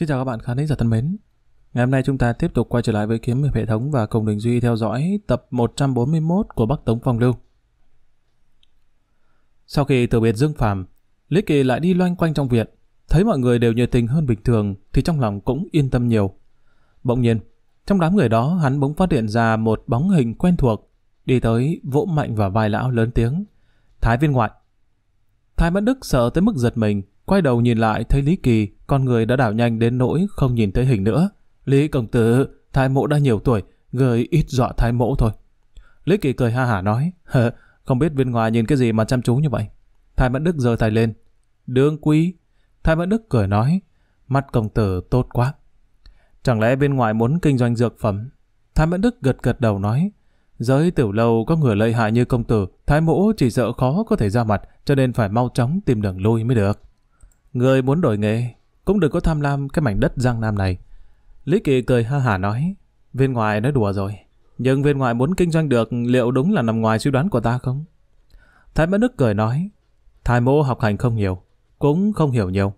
Xin chào các bạn khán giả thân mến. Ngày hôm nay chúng ta tiếp tục quay trở lại với kiếm hiệp hệ thống và cùng Đình Duy theo dõi tập 141 của Bắc Tống Phong Lưu. Sau khi từ biệt Dương Phàm, Lý Kỳ lại đi loanh quanh trong viện, thấy mọi người đều nhiệt tình hơn bình thường thì trong lòng cũng yên tâm nhiều. Bỗng nhiên, trong đám người đó hắn bỗng phát hiện ra một bóng hình quen thuộc, đi tới vỗ mạnh vào vai lão lớn tiếng. Thái viên ngoại. Thái Mẫn Đức sợ tới mức giật mình, Quay đầu nhìn lại thấy Lý Kỳ, con người đã đảo nhanh đến nỗi không nhìn thấy hình nữa. Lý công tử, thái mẫu đã nhiều tuổi, người ít dọa thái mẫu thôi. Lý Kỳ cười ha hả nói, hờ, không biết bên ngoài nhìn cái gì mà chăm chú như vậy. Thái Mẫn Đức giơ tay lên. Đương quý. Thái Mẫn Đức cười nói, mắt công tử tốt quá. Chẳng lẽ bên ngoài muốn kinh doanh dược phẩm? Thái Mẫn Đức gật gật đầu nói, giới tiểu lâu có người lợi hại như công tử, Thái mẫu chỉ sợ khó có thể ra mặt, cho nên phải mau chóng tìm đường lui mới được. Người muốn đổi nghề, cũng đừng có tham lam cái mảnh đất Giang Nam này. Lý Kỳ cười ha hả nói, viên ngoại nói đùa rồi, nhưng viên ngoại muốn kinh doanh được liệu đúng là nằm ngoài suy đoán của ta không? Thái Mẫn Đức cười nói, Thái mô học hành không nhiều, cũng không hiểu nhiều.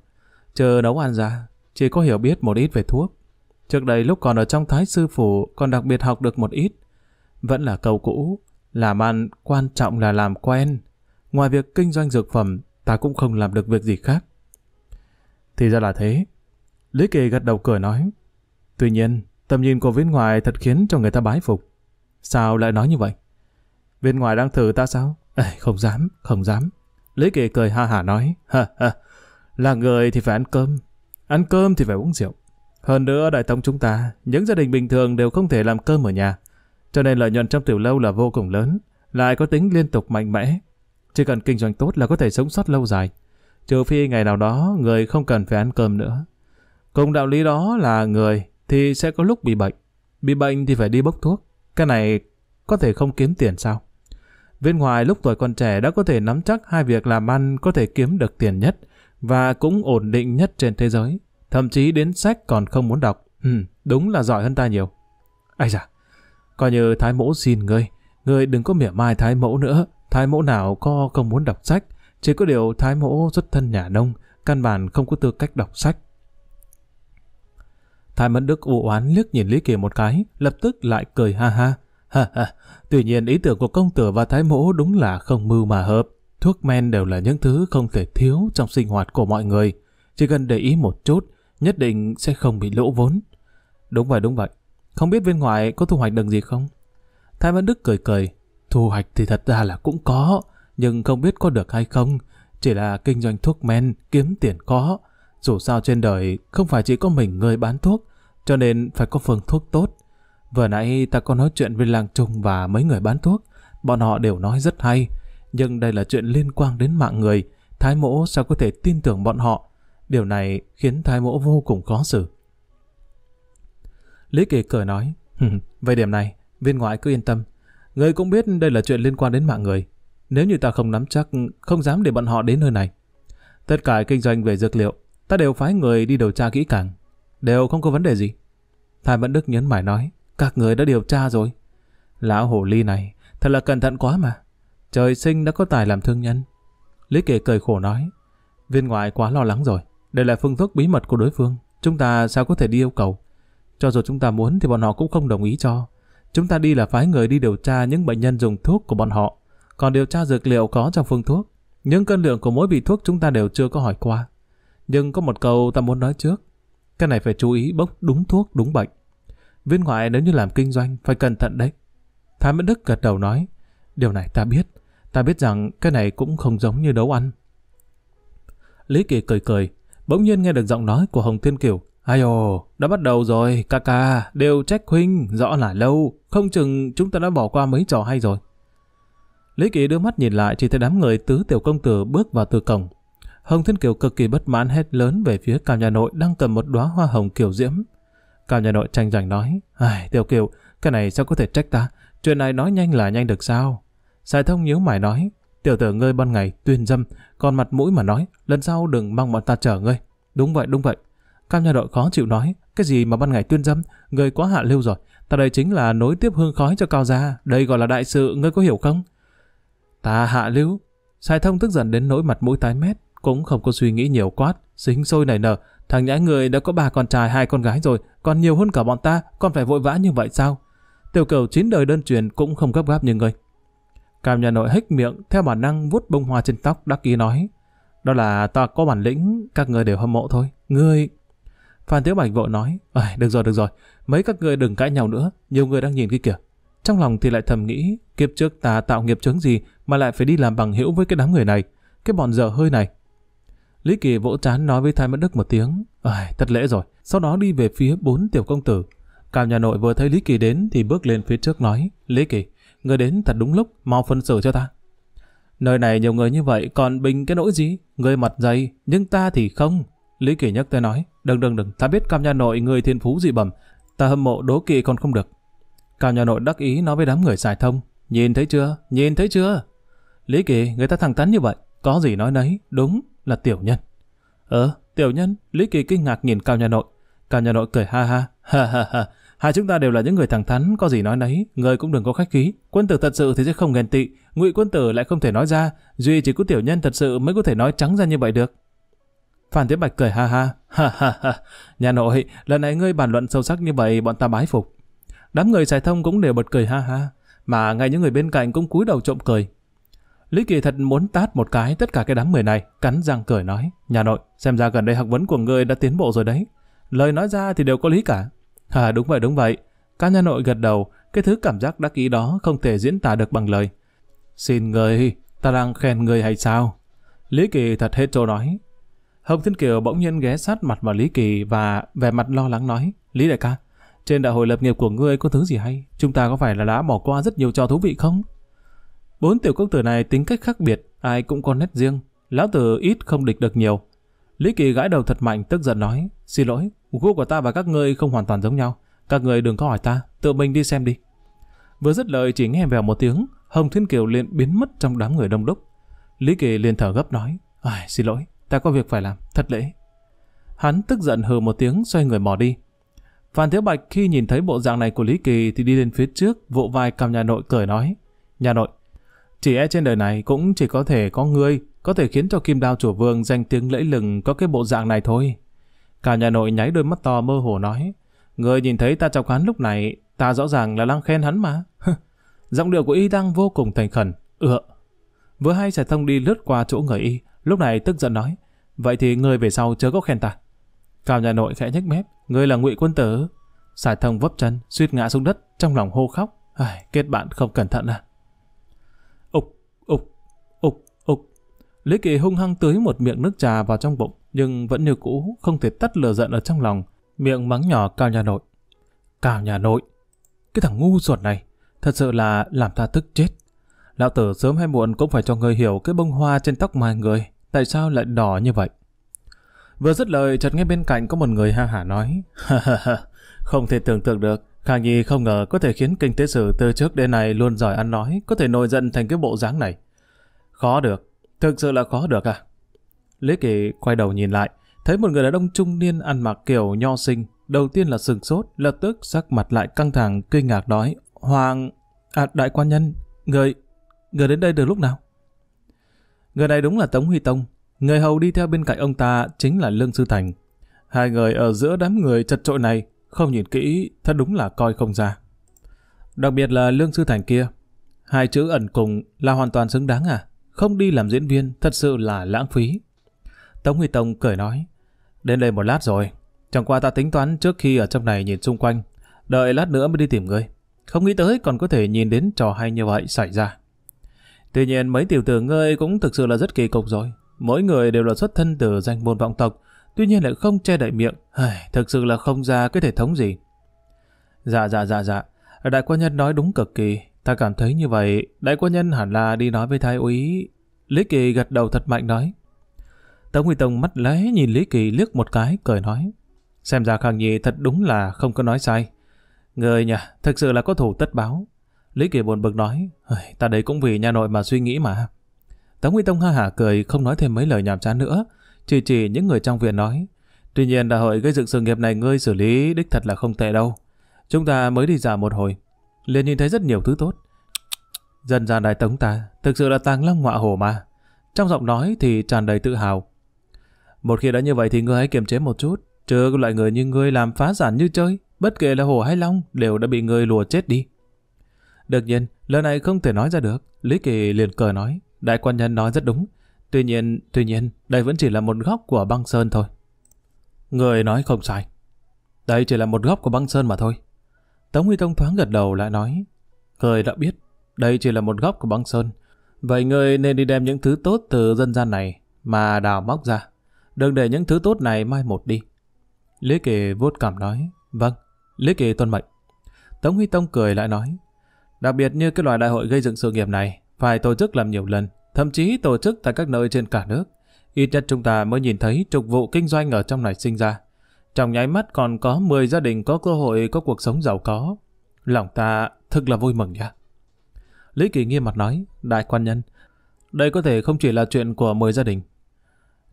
Chờ nấu ăn ra, chỉ có hiểu biết một ít về thuốc. Trước đây lúc còn ở trong Thái Sư Phủ còn đặc biệt học được một ít. Vẫn là câu cũ, làm ăn quan trọng là làm quen. Ngoài việc kinh doanh dược phẩm, ta cũng không làm được việc gì khác. Thì ra là thế. Lý Kỳ gật đầu cười nói. Tuy nhiên, tầm nhìn của viên ngoài thật khiến cho người ta bái phục. Sao lại nói như vậy? Viên ngoài đang thử ta sao? Ê, không dám, không dám. Lý Kỳ cười ha hả nói. Ha, ha, là người thì phải ăn cơm. Ăn cơm thì phải uống rượu. Hơn nữa đại tông chúng ta, những gia đình bình thường đều không thể làm cơm ở nhà. Cho nên lợi nhuận trong tiểu lâu là vô cùng lớn, lại có tính liên tục mạnh mẽ. Chỉ cần kinh doanh tốt là có thể sống sót lâu dài trừ phi ngày nào đó người không cần phải ăn cơm nữa. Cùng đạo lý đó là người thì sẽ có lúc bị bệnh. Bị bệnh thì phải đi bốc thuốc. Cái này có thể không kiếm tiền sao? Viên ngoài lúc tuổi còn trẻ đã có thể nắm chắc hai việc làm ăn có thể kiếm được tiền nhất và cũng ổn định nhất trên thế giới. Thậm chí đến sách còn không muốn đọc. Ừ, đúng là giỏi hơn ta nhiều. Ây da, coi như thái mẫu xin ngươi, ngươi đừng có mỉa mai thái mẫu nữa. Thái mẫu nào có không muốn đọc sách, chỉ có điều Thái mẫu rất thân nhà nông, căn bản không có tư cách đọc sách. Thái Mẫn Đức u oán liếc nhìn Lý Kỳ một cái, lập tức lại cười ha ha. Ha ha, tuy nhiên ý tưởng của công tử và Thái mẫu đúng là không mưu mà hợp. Thuốc men đều là những thứ không thể thiếu trong sinh hoạt của mọi người. Chỉ cần để ý một chút, nhất định sẽ không bị lỗ vốn. Đúng vậy, đúng vậy. Không biết bên ngoài có thu hoạch được gì không? Thái Văn Đức cười cười. Thu hoạch thì thật ra là cũng có, nhưng không biết có được hay không, chỉ là kinh doanh thuốc men, kiếm tiền khó Dù sao trên đời không phải chỉ có mình người bán thuốc, cho nên phải có phương thuốc tốt. Vừa nãy ta có nói chuyện với làng Trung và mấy người bán thuốc, bọn họ đều nói rất hay, nhưng đây là chuyện liên quan đến mạng người, Thái Mỗ sao có thể tin tưởng bọn họ. Điều này khiến Thái Mỗ vô cùng khó xử. Lý Kỳ cười nói, vậy điểm này, viên ngoại cứ yên tâm. Người cũng biết đây là chuyện liên quan đến mạng người, nếu như ta không nắm chắc, không dám để bọn họ đến nơi này. Tất cả kinh doanh về dược liệu, ta đều phái người đi điều tra kỹ càng. Đều không có vấn đề gì. Thái Mẫn Đức nhấn mải nói, các người đã điều tra rồi. Lão hồ ly này, thật là cẩn thận quá mà. Trời sinh đã có tài làm thương nhân. Lý Kỳ cười khổ nói, viên ngoại quá lo lắng rồi. Đây là phương thức bí mật của đối phương. Chúng ta sao có thể đi yêu cầu? Cho dù chúng ta muốn thì bọn họ cũng không đồng ý cho. Chúng ta đi là phái người đi điều tra những bệnh nhân dùng thuốc của bọn họ còn điều tra dược liệu có trong phương thuốc. Những cân lượng của mỗi vị thuốc chúng ta đều chưa có hỏi qua. Nhưng có một câu ta muốn nói trước. Cái này phải chú ý bốc đúng thuốc đúng bệnh. Viên ngoại nếu như làm kinh doanh phải cẩn thận đấy. Thái Mẫn Đức gật đầu nói, điều này ta biết, ta biết rằng cái này cũng không giống như đấu ăn. Lý Kỳ cười cười, bỗng nhiên nghe được giọng nói của Hồng Thiên Kiều. Ai ồ, đã bắt đầu rồi, ca ca, đều trách huynh, rõ là lâu, không chừng chúng ta đã bỏ qua mấy trò hay rồi. Lý Kỳ đưa mắt nhìn lại chỉ thấy đám người tứ tiểu công tử bước vào từ cổng. Hồng Thiên Kiều cực kỳ bất mãn hét lớn về phía Cao Nhà Nội đang cầm một đóa hoa hồng kiểu diễm. Cao Nhà Nội tranh giành nói, Ai, Tiểu Kiều, cái này sao có thể trách ta? Chuyện này nói nhanh là nhanh được sao? Sài Thông nhíu mày nói, Tiểu tử ngươi ban ngày tuyên dâm, còn mặt mũi mà nói, lần sau đừng mong bọn ta chở ngươi. Đúng vậy, đúng vậy. Cao Nhà Nội khó chịu nói, cái gì mà ban ngày tuyên dâm, ngươi quá hạ lưu rồi. Ta đây chính là nối tiếp hương khói cho Cao Gia, đây gọi là đại sự, ngươi có hiểu không? Ta hạ lưu. sai thông tức giận đến nỗi mặt mũi tái mét, cũng không có suy nghĩ nhiều quát, xính sôi nảy nở. Thằng nhãi người đã có ba con trai hai con gái rồi, còn nhiều hơn cả bọn ta, con phải vội vã như vậy sao? Tiểu cầu chín đời đơn truyền cũng không gấp gáp như người. Cam nhà nội hếch miệng, theo bản năng vuốt bông hoa trên tóc đắc ý nói. Đó là ta có bản lĩnh, các người đều hâm mộ thôi. Ngươi... Phan Tiếu Bạch vội nói, được rồi, được rồi, mấy các người đừng cãi nhau nữa, nhiều người đang nhìn kia kìa, trong lòng thì lại thầm nghĩ, kiếp trước ta tạo nghiệp chướng gì mà lại phải đi làm bằng hữu với cái đám người này, cái bọn dở hơi này. Lý Kỳ vỗ chán nói với Thái Mẫn Đức một tiếng, ai, thật lễ rồi, sau đó đi về phía bốn tiểu công tử. Cao nhà nội vừa thấy Lý Kỳ đến thì bước lên phía trước nói, Lý Kỳ, người đến thật đúng lúc, mau phân xử cho ta. Nơi này nhiều người như vậy, còn bình cái nỗi gì? Người mặt dày, nhưng ta thì không. Lý Kỳ nhắc tay nói, đừng đừng đừng, ta biết cam nhà nội người thiên phú dị bẩm, ta hâm mộ đố kỵ còn không được, Cả nhà nội đắc ý nói với đám người giải thông. Nhìn thấy chưa? Nhìn thấy chưa? Lý Kỳ, người ta thẳng thắn như vậy. Có gì nói nấy, đúng là tiểu nhân. Ờ, tiểu nhân, Lý Kỳ kinh ngạc nhìn cao nhà nội. Cao nhà nội cười ha ha, ha ha ha. Hai chúng ta đều là những người thẳng thắn, có gì nói nấy, người cũng đừng có khách khí. Quân tử thật sự thì sẽ không ghen tị, ngụy quân tử lại không thể nói ra, duy chỉ có tiểu nhân thật sự mới có thể nói trắng ra như vậy được. Phan Thế Bạch cười ha ha, ha ha ha, nhà nội, lần này ngươi bàn luận sâu sắc như vậy bọn ta bái phục. Đám người giải thông cũng đều bật cười ha ha, mà ngay những người bên cạnh cũng cúi đầu trộm cười. Lý Kỳ thật muốn tát một cái tất cả cái đám người này, cắn răng cười nói, nhà nội, xem ra gần đây học vấn của ngươi đã tiến bộ rồi đấy. Lời nói ra thì đều có lý cả. À đúng vậy đúng vậy, các nhà nội gật đầu, cái thứ cảm giác đắc ý đó không thể diễn tả được bằng lời. Xin người, ta đang khen người hay sao? Lý Kỳ thật hết chỗ nói. Hồng Thiên Kiều bỗng nhiên ghé sát mặt vào Lý Kỳ và vẻ mặt lo lắng nói, Lý đại ca, trên đại hội lập nghiệp của ngươi có thứ gì hay? Chúng ta có phải là đã bỏ qua rất nhiều trò thú vị không? Bốn tiểu công tử này tính cách khác biệt, ai cũng có nét riêng. Lão tử ít không địch được nhiều. Lý Kỳ gãi đầu thật mạnh tức giận nói, xin lỗi, gu của ta và các ngươi không hoàn toàn giống nhau. Các ngươi đừng có hỏi ta, tự mình đi xem đi. Vừa dứt lời chỉ nghe vèo một tiếng, Hồng Thiên Kiều liền biến mất trong đám người đông đúc. Lý Kỳ liền thở gấp nói, Ai, xin lỗi, ta có việc phải làm, thật lễ. Hắn tức giận hừ một tiếng xoay người bỏ đi. Phan Thiếu Bạch khi nhìn thấy bộ dạng này của Lý Kỳ thì đi lên phía trước, vỗ vai cằm nhà nội cười nói. Nhà nội, chỉ e trên đời này cũng chỉ có thể có ngươi, có thể khiến cho kim đao chủ vương danh tiếng lẫy lừng có cái bộ dạng này thôi. Cả nhà nội nháy đôi mắt to mơ hồ nói. Ngươi nhìn thấy ta chọc hắn lúc này, ta rõ ràng là đang khen hắn mà. Giọng điệu của y đang vô cùng thành khẩn. Ựa. Vừa hai trẻ thông đi lướt qua chỗ người y, lúc này tức giận nói. Vậy thì ngươi về sau chớ có khen ta. Cao nhà nội khẽ nhếch mép, ngươi là ngụy quân tử. Sải thông vấp chân, suýt ngã xuống đất, trong lòng hô khóc. Ai, kết bạn không cẩn thận à. Ục, ục, ục, ục. Lý Kỳ hung hăng tưới một miệng nước trà vào trong bụng, nhưng vẫn như cũ, không thể tắt lửa giận ở trong lòng. Miệng mắng nhỏ Cao nhà nội. Cao nhà nội, cái thằng ngu ruột này, thật sự là làm ta tức chết. Lão tử sớm hay muộn cũng phải cho người hiểu cái bông hoa trên tóc mai người, tại sao lại đỏ như vậy. Vừa dứt lời, chợt nghe bên cạnh có một người ha hả nói. không thể tưởng tượng được, Khả Nhi không ngờ có thể khiến kinh tế sử từ trước đến nay luôn giỏi ăn nói, có thể nổi giận thành cái bộ dáng này. Khó được, thực sự là khó được à? Lý Kỳ quay đầu nhìn lại, thấy một người đàn ông trung niên ăn mặc kiểu nho sinh, đầu tiên là sừng sốt, lập tức sắc mặt lại căng thẳng, kinh ngạc nói, Hoàng, à đại quan nhân, người, người đến đây từ lúc nào? Người này đúng là Tống Huy Tông, Người hầu đi theo bên cạnh ông ta chính là Lương Sư Thành. Hai người ở giữa đám người chật trội này, không nhìn kỹ, thật đúng là coi không ra. Đặc biệt là Lương Sư Thành kia. Hai chữ ẩn cùng là hoàn toàn xứng đáng à? Không đi làm diễn viên thật sự là lãng phí. Tống Huy Tông cười nói, đến đây một lát rồi. Chẳng qua ta tính toán trước khi ở trong này nhìn xung quanh, đợi lát nữa mới đi tìm ngươi. Không nghĩ tới còn có thể nhìn đến trò hay như vậy xảy ra. Tuy nhiên mấy tiểu tử ngươi cũng thực sự là rất kỳ cục rồi mỗi người đều là xuất thân từ danh môn vọng tộc, tuy nhiên lại không che đậy miệng, Ai, thực sự là không ra cái thể thống gì. Dạ dạ dạ dạ, đại quan nhân nói đúng cực kỳ, ta cảm thấy như vậy, đại quan nhân hẳn là đi nói với thái úy. Lý Kỳ gật đầu thật mạnh nói. Tống Huy Tông mắt lé nhìn Lý Kỳ liếc một cái, cười nói. Xem ra Khang Nhi thật đúng là không có nói sai. Người nhà, thực sự là có thủ tất báo. Lý Kỳ buồn bực nói, ta đấy cũng vì nhà nội mà suy nghĩ mà. Tống Huy Tông ha hả cười không nói thêm mấy lời nhảm chán nữa, chỉ chỉ những người trong viện nói. Tuy nhiên đại hội gây dựng sự nghiệp này ngươi xử lý đích thật là không tệ đâu. Chúng ta mới đi dạo một hồi, liền nhìn thấy rất nhiều thứ tốt. Dân gian đại tống ta thực sự là tàng long ngọa hổ mà. Trong giọng nói thì tràn đầy tự hào. Một khi đã như vậy thì ngươi hãy kiềm chế một chút, chứ loại người như ngươi làm phá sản như chơi, bất kể là hổ hay long đều đã bị ngươi lùa chết đi. Đương nhiên, lời này không thể nói ra được, Lý Kỳ liền cười nói. Đại quan nhân nói rất đúng. Tuy nhiên, tuy nhiên, đây vẫn chỉ là một góc của băng sơn thôi. Người nói không sai. Đây chỉ là một góc của băng sơn mà thôi. Tống Huy Tông thoáng gật đầu lại nói. Người đã biết, đây chỉ là một góc của băng sơn. Vậy người nên đi đem những thứ tốt từ dân gian này mà đào móc ra. Đừng để những thứ tốt này mai một đi. Lý Kỳ vốt cảm nói. Vâng, Lý Kỳ tuân mệnh. Tống Huy Tông cười lại nói. Đặc biệt như cái loài đại hội gây dựng sự nghiệp này, phải tổ chức làm nhiều lần, thậm chí tổ chức tại các nơi trên cả nước. Ít nhất chúng ta mới nhìn thấy trục vụ kinh doanh ở trong này sinh ra. Trong nháy mắt còn có 10 gia đình có cơ hội có cuộc sống giàu có. Lòng ta thực là vui mừng nha. Lý Kỳ nghiêm mặt nói, đại quan nhân, đây có thể không chỉ là chuyện của 10 gia đình.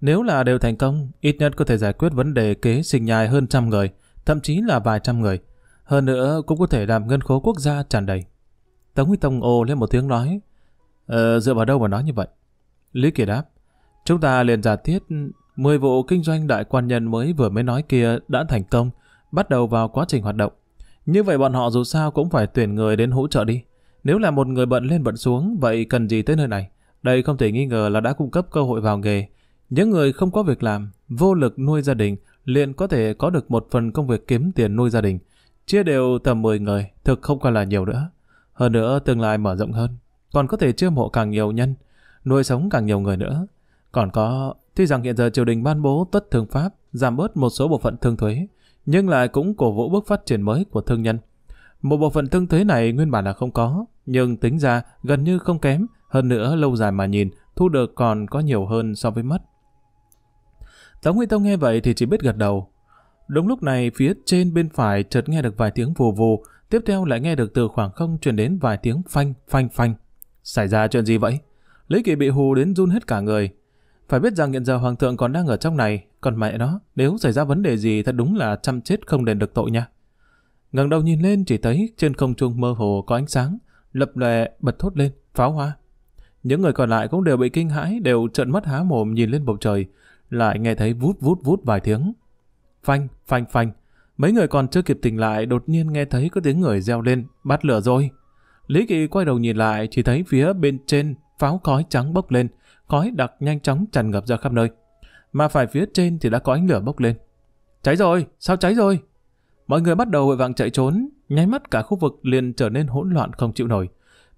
Nếu là đều thành công, ít nhất có thể giải quyết vấn đề kế sinh nhai hơn trăm người, thậm chí là vài trăm người. Hơn nữa cũng có thể làm ngân khố quốc gia tràn đầy. Tống Huy Tông ô lên một tiếng nói, Ờ, dựa vào đâu mà nói như vậy? Lý Kỳ đáp, chúng ta liền giả thiết 10 vụ kinh doanh đại quan nhân mới vừa mới nói kia đã thành công, bắt đầu vào quá trình hoạt động. Như vậy bọn họ dù sao cũng phải tuyển người đến hỗ trợ đi. Nếu là một người bận lên bận xuống, vậy cần gì tới nơi này? Đây không thể nghi ngờ là đã cung cấp cơ hội vào nghề. Những người không có việc làm, vô lực nuôi gia đình, liền có thể có được một phần công việc kiếm tiền nuôi gia đình. Chia đều tầm 10 người, thực không còn là nhiều nữa. Hơn nữa, tương lai mở rộng hơn, còn có thể chiêu mộ càng nhiều nhân, nuôi sống càng nhiều người nữa. Còn có, tuy rằng hiện giờ triều đình ban bố tuất thương pháp, giảm bớt một số bộ phận thương thuế, nhưng lại cũng cổ vũ bước phát triển mới của thương nhân. Một bộ phận thương thuế này nguyên bản là không có, nhưng tính ra gần như không kém, hơn nữa lâu dài mà nhìn, thu được còn có nhiều hơn so với mất. Tống Huy Tông nghe vậy thì chỉ biết gật đầu. Đúng lúc này phía trên bên phải chợt nghe được vài tiếng vù vù, tiếp theo lại nghe được từ khoảng không truyền đến vài tiếng phanh phanh phanh. Xảy ra chuyện gì vậy? Lý Kỳ bị hù đến run hết cả người. Phải biết rằng hiện giờ hoàng thượng còn đang ở trong này, còn mẹ nó, nếu xảy ra vấn đề gì thật đúng là chăm chết không đền được tội nha. ngẩng đầu nhìn lên chỉ thấy trên không trung mơ hồ có ánh sáng, lập lè bật thốt lên, pháo hoa. Những người còn lại cũng đều bị kinh hãi, đều trợn mắt há mồm nhìn lên bầu trời, lại nghe thấy vút vút vút vài tiếng. Phanh, phanh, phanh. Mấy người còn chưa kịp tỉnh lại đột nhiên nghe thấy có tiếng người reo lên, bắt lửa rồi, Lý Kỳ quay đầu nhìn lại chỉ thấy phía bên trên pháo khói trắng bốc lên, khói đặc nhanh chóng tràn ngập ra khắp nơi. Mà phải phía trên thì đã có ánh lửa bốc lên. Cháy rồi, sao cháy rồi? Mọi người bắt đầu vội vàng chạy trốn, nháy mắt cả khu vực liền trở nên hỗn loạn không chịu nổi.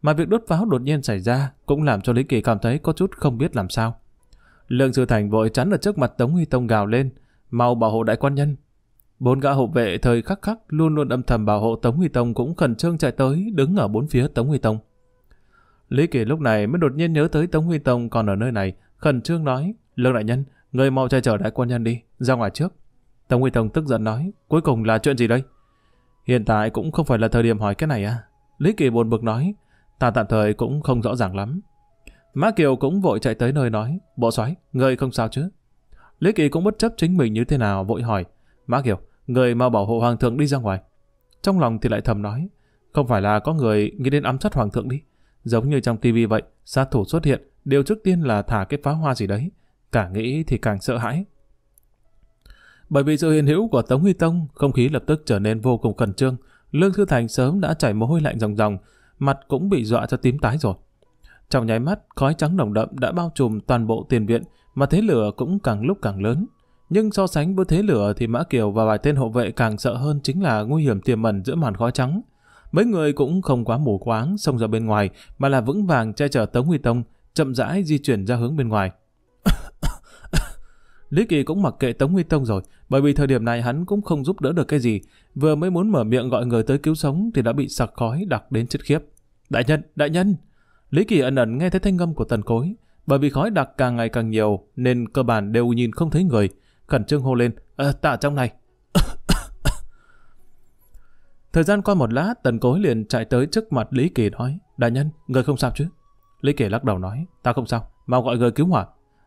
Mà việc đốt pháo đột nhiên xảy ra cũng làm cho Lý Kỳ cảm thấy có chút không biết làm sao. Lương Sư Thành vội chắn ở trước mặt Tống Huy Tông gào lên, mau bảo hộ đại quan nhân, Bốn gã hộ vệ thời khắc khắc luôn luôn âm thầm bảo hộ Tống Huy Tông cũng khẩn trương chạy tới, đứng ở bốn phía Tống Huy Tông. Lý Kỳ lúc này mới đột nhiên nhớ tới Tống Huy Tông còn ở nơi này, khẩn trương nói, Lương Đại Nhân, người mau chạy chở đại quan nhân đi, ra ngoài trước. Tống Huy Tông tức giận nói, cuối cùng là chuyện gì đây? Hiện tại cũng không phải là thời điểm hỏi cái này à? Lý Kỳ buồn bực nói, ta tạm thời cũng không rõ ràng lắm. Mã Kiều cũng vội chạy tới nơi nói, bộ soái, người không sao chứ? Lý Kỳ cũng bất chấp chính mình như thế nào vội hỏi, Mã Kiều, người mà bảo hộ hoàng thượng đi ra ngoài. Trong lòng thì lại thầm nói, không phải là có người nghĩ đến ám sát hoàng thượng đi. Giống như trong tivi vậy, sát thủ xuất hiện, điều trước tiên là thả cái pháo hoa gì đấy. Càng nghĩ thì càng sợ hãi. Bởi vì sự hiện hữu của Tống Huy Tông, không khí lập tức trở nên vô cùng khẩn trương. Lương Thư Thành sớm đã chảy mồ hôi lạnh ròng ròng, mặt cũng bị dọa cho tím tái rồi. Trong nháy mắt, khói trắng nồng đậm đã bao trùm toàn bộ tiền viện, mà thế lửa cũng càng lúc càng lớn, nhưng so sánh với thế lửa thì Mã Kiều và vài tên hộ vệ càng sợ hơn chính là nguy hiểm tiềm ẩn giữa màn khói trắng. Mấy người cũng không quá mù quáng xông ra bên ngoài, mà là vững vàng che chở Tống Huy Tông, chậm rãi di chuyển ra hướng bên ngoài. Lý Kỳ cũng mặc kệ Tống Huy Tông rồi, bởi vì thời điểm này hắn cũng không giúp đỡ được cái gì. Vừa mới muốn mở miệng gọi người tới cứu sống thì đã bị sặc khói đặc đến chết khiếp. Đại nhân, đại nhân! Lý Kỳ ẩn ẩn nghe thấy thanh âm của tần cối. Bởi vì khói đặc càng ngày càng nhiều nên cơ bản đều nhìn không thấy người khẩn trương hô lên, à, tạ trong này. Thời gian qua một lát, tần cối liền chạy tới trước mặt Lý Kỳ nói, đại nhân, người không sao chứ? Lý Kỳ lắc đầu nói, ta không sao, mau gọi người cứu hỏa.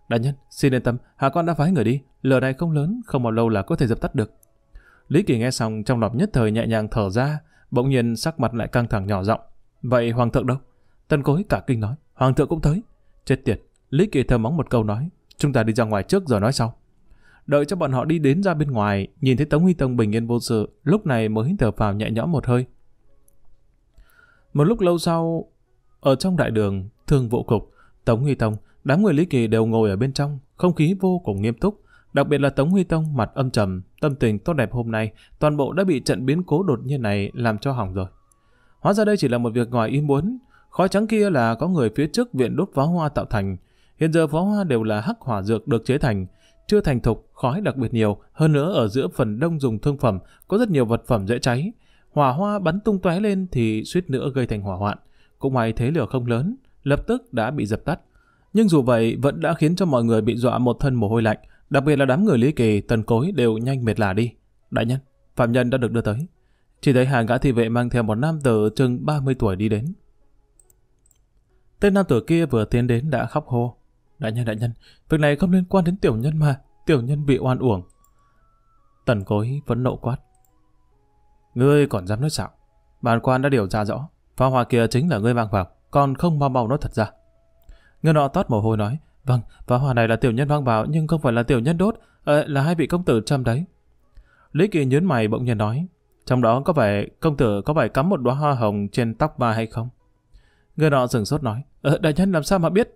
Đại nhân, xin yên tâm, hạ con đã phái người đi, lửa này không lớn, không bao lâu là có thể dập tắt được. Lý Kỳ nghe xong trong lòng nhất thời nhẹ nhàng thở ra, bỗng nhiên sắc mặt lại căng thẳng nhỏ giọng. Vậy hoàng thượng đâu? tần cối cả kinh nói, hoàng thượng cũng tới. Chết tiệt, Lý Kỳ thầm mắng một câu nói, chúng ta đi ra ngoài trước rồi nói sau. Đợi cho bọn họ đi đến ra bên ngoài, nhìn thấy Tống Huy Tông bình yên vô sự, lúc này mới thở phào nhẹ nhõm một hơi. Một lúc lâu sau, ở trong đại đường, thường vụ cục, Tống Huy Tông, đám người Lý Kỳ đều ngồi ở bên trong, không khí vô cùng nghiêm túc. Đặc biệt là Tống Huy Tông mặt âm trầm, tâm tình tốt đẹp hôm nay, toàn bộ đã bị trận biến cố đột nhiên này làm cho hỏng rồi. Hóa ra đây chỉ là một việc ngoài ý muốn, khói trắng kia là có người phía trước viện đốt pháo hoa tạo thành. Hiện giờ pháo hoa đều là hắc hỏa dược được chế thành, chưa thành thục, khói đặc biệt nhiều, hơn nữa ở giữa phần đông dùng thương phẩm có rất nhiều vật phẩm dễ cháy. Hỏa hoa bắn tung tóe lên thì suýt nữa gây thành hỏa hoạn. Cũng may thế lửa không lớn, lập tức đã bị dập tắt. Nhưng dù vậy vẫn đã khiến cho mọi người bị dọa một thân mồ hôi lạnh, đặc biệt là đám người Lý Kỳ, Tần Cối đều nhanh mệt lả đi. Đại nhân, phạm nhân đã được đưa tới. Chỉ thấy hàng gã thị vệ mang theo một nam tử chừng 30 tuổi đi đến. Tên nam tử kia vừa tiến đến đã khóc hô. Đại nhân, đại nhân, việc này không liên quan đến tiểu nhân mà, tiểu nhân bị oan uổng. Tần cối vẫn nộ quát. Ngươi còn dám nói xạo. Bản quan đã điều tra rõ, pháo hoa kia chính là ngươi mang vào, còn không mau mau nó thật ra. Người nọ tót mồ hôi nói, vâng, pháo hoa này là tiểu nhân mang vào nhưng không phải là tiểu nhân đốt, à, là hai vị công tử châm đấy. Lý Kỳ nhớn mày bỗng nhiên nói, trong đó có phải công tử có phải cắm một đóa hoa hồng trên tóc ba hay không? Người nọ dừng sốt nói, ờ, đại nhân làm sao mà biết?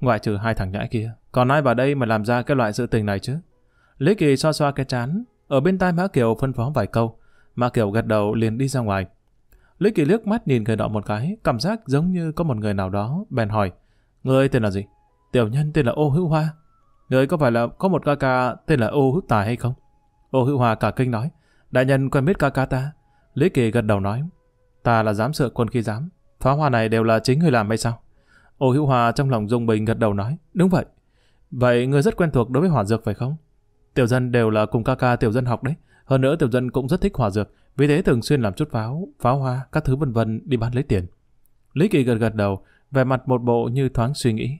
Ngoại trừ hai thằng nhãi kia, còn ai vào đây mà làm ra cái loại sự tình này chứ? Lý Kỳ xoa xoa cái chán, ở bên tai Mã Kiều phân phó vài câu. Mã Kiều gật đầu liền đi ra ngoài. Lý Kỳ liếc mắt nhìn người nọ một cái, cảm giác giống như có một người nào đó, bèn hỏi. Người tên là gì? Tiểu nhân tên là Ô Hữu Hoa. Người có phải là có một ca ca tên là Ô Hữu Tài hay không? Ô Hữu Hoa cả kinh nói. Đại nhân quen biết ca ca ta. Lý Kỳ gật đầu nói. Ta là giám sự quân khi giám. Phá hoa này đều là chính người làm hay sao? Ô Hữu Hòa trong lòng rung bình gật đầu nói, đúng vậy. Vậy người rất quen thuộc đối với hỏa dược phải không? Tiểu dân đều là cùng ca ca tiểu dân học đấy. Hơn nữa tiểu dân cũng rất thích hỏa dược, vì thế thường xuyên làm chút pháo, pháo hoa, các thứ vân vân đi bán lấy tiền. Lý Kỳ gật gật đầu, vẻ mặt một bộ như thoáng suy nghĩ.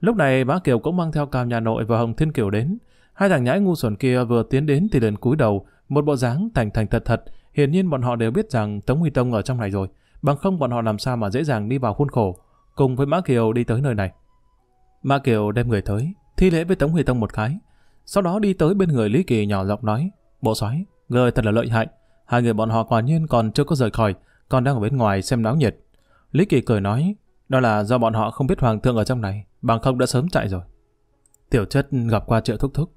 Lúc này bá Kiều cũng mang theo cam nhà nội và Hồng Thiên Kiều đến. Hai thằng nhãi ngu xuẩn kia vừa tiến đến thì liền cúi đầu, một bộ dáng thành thành thật thật. Hiển nhiên bọn họ đều biết rằng Tống Huy Tông ở trong này rồi, bằng không bọn họ làm sao mà dễ dàng đi vào khuôn khổ cùng với Mã Kiều đi tới nơi này. Mã Kiều đem người tới, thi lễ với Tống Huy Tông một cái, sau đó đi tới bên người Lý Kỳ nhỏ giọng nói, bộ xoáy người thật là lợi hại, hai người bọn họ quả nhiên còn chưa có rời khỏi, còn đang ở bên ngoài xem náo nhiệt. Lý Kỳ cười nói, đó là do bọn họ không biết Hoàng thượng ở trong này, bằng không đã sớm chạy rồi. Tiểu chất gặp qua triệu thúc thúc.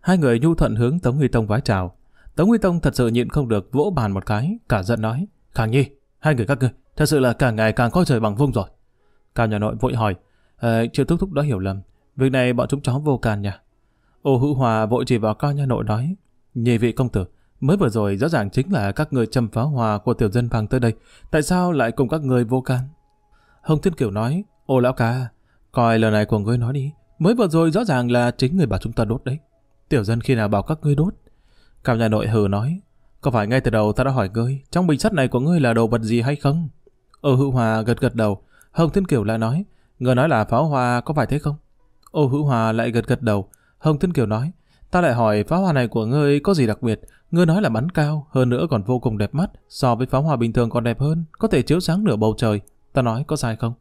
Hai người nhu thuận hướng Tống Huy Tông vái chào. Tống Huy Tông thật sự nhịn không được vỗ bàn một cái, cả giận nói, Khang Nhi, hai người các ngươi, thật sự là cả ngày càng coi trời bằng vung rồi. Cao nhà nội vội hỏi, à, chưa thúc thúc đã hiểu lầm, việc này bọn chúng cháu vô can nhỉ? Ô hữu hòa vội chỉ vào cao nhà nội nói, nhị vị công tử, mới vừa rồi rõ ràng chính là các người châm phá hòa của tiểu dân phàng tới đây, tại sao lại cùng các người vô can? Hồng Thiên Kiều nói, ô lão ca, coi lời này của ngươi nói đi, mới vừa rồi rõ ràng là chính người bảo chúng ta đốt đấy. Tiểu dân khi nào bảo các ngươi đốt? Cao nhà nội hừ nói, có phải ngay từ đầu ta đã hỏi ngươi, trong bình sắt này của ngươi là đồ vật gì hay không? Ô hữu hòa gật gật đầu, Hồng Thiên Kiều lại nói, người nói là pháo hoa có phải thế không? Ô Hữu Hòa lại gật gật đầu. Hồng Thiên Kiều nói, ta lại hỏi pháo hoa này của ngươi có gì đặc biệt? Ngươi nói là bắn cao, hơn nữa còn vô cùng đẹp mắt, so với pháo hoa bình thường còn đẹp hơn, có thể chiếu sáng nửa bầu trời. Ta nói có sai không?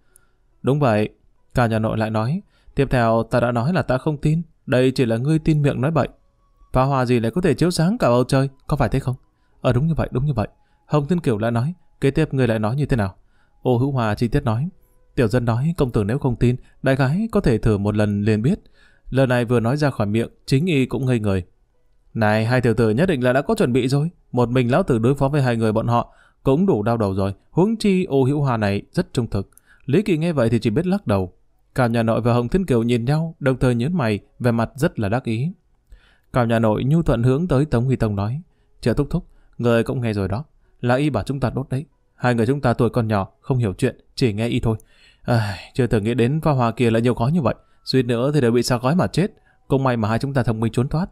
Đúng vậy. Cả nhà nội lại nói, tiếp theo ta đã nói là ta không tin, đây chỉ là ngươi tin miệng nói bậy. Pháo hoa gì lại có thể chiếu sáng cả bầu trời, có phải thế không? Ờ đúng như vậy, đúng như vậy. Hồng Thiên Kiều lại nói, kế tiếp ngươi lại nói như thế nào? Ô Hữu Hòa chi tiết nói, Tiểu dân nói công tử nếu không tin, đại gái có thể thử một lần liền biết. Lời này vừa nói ra khỏi miệng, chính y cũng ngây người. Này, hai tiểu tử nhất định là đã có chuẩn bị rồi. Một mình lão tử đối phó với hai người bọn họ, cũng đủ đau đầu rồi. Huống chi ô hữu hòa này rất trung thực. Lý Kỳ nghe vậy thì chỉ biết lắc đầu. Cả nhà nội và Hồng Thiên Kiều nhìn nhau, đồng thời nhớn mày, vẻ mặt rất là đắc ý. Cả nhà nội nhu thuận hướng tới Tống Huy Tông nói. Chờ thúc thúc, người cũng nghe rồi đó. Là y bảo chúng ta đốt đấy. Hai người chúng ta tuổi còn nhỏ, không hiểu chuyện, chỉ nghe y thôi. À, chưa từng nghĩ đến pha hòa kia lại nhiều khó như vậy. Suýt nữa thì đều bị sao gói mà chết. Cũng may mà hai chúng ta thông minh trốn thoát.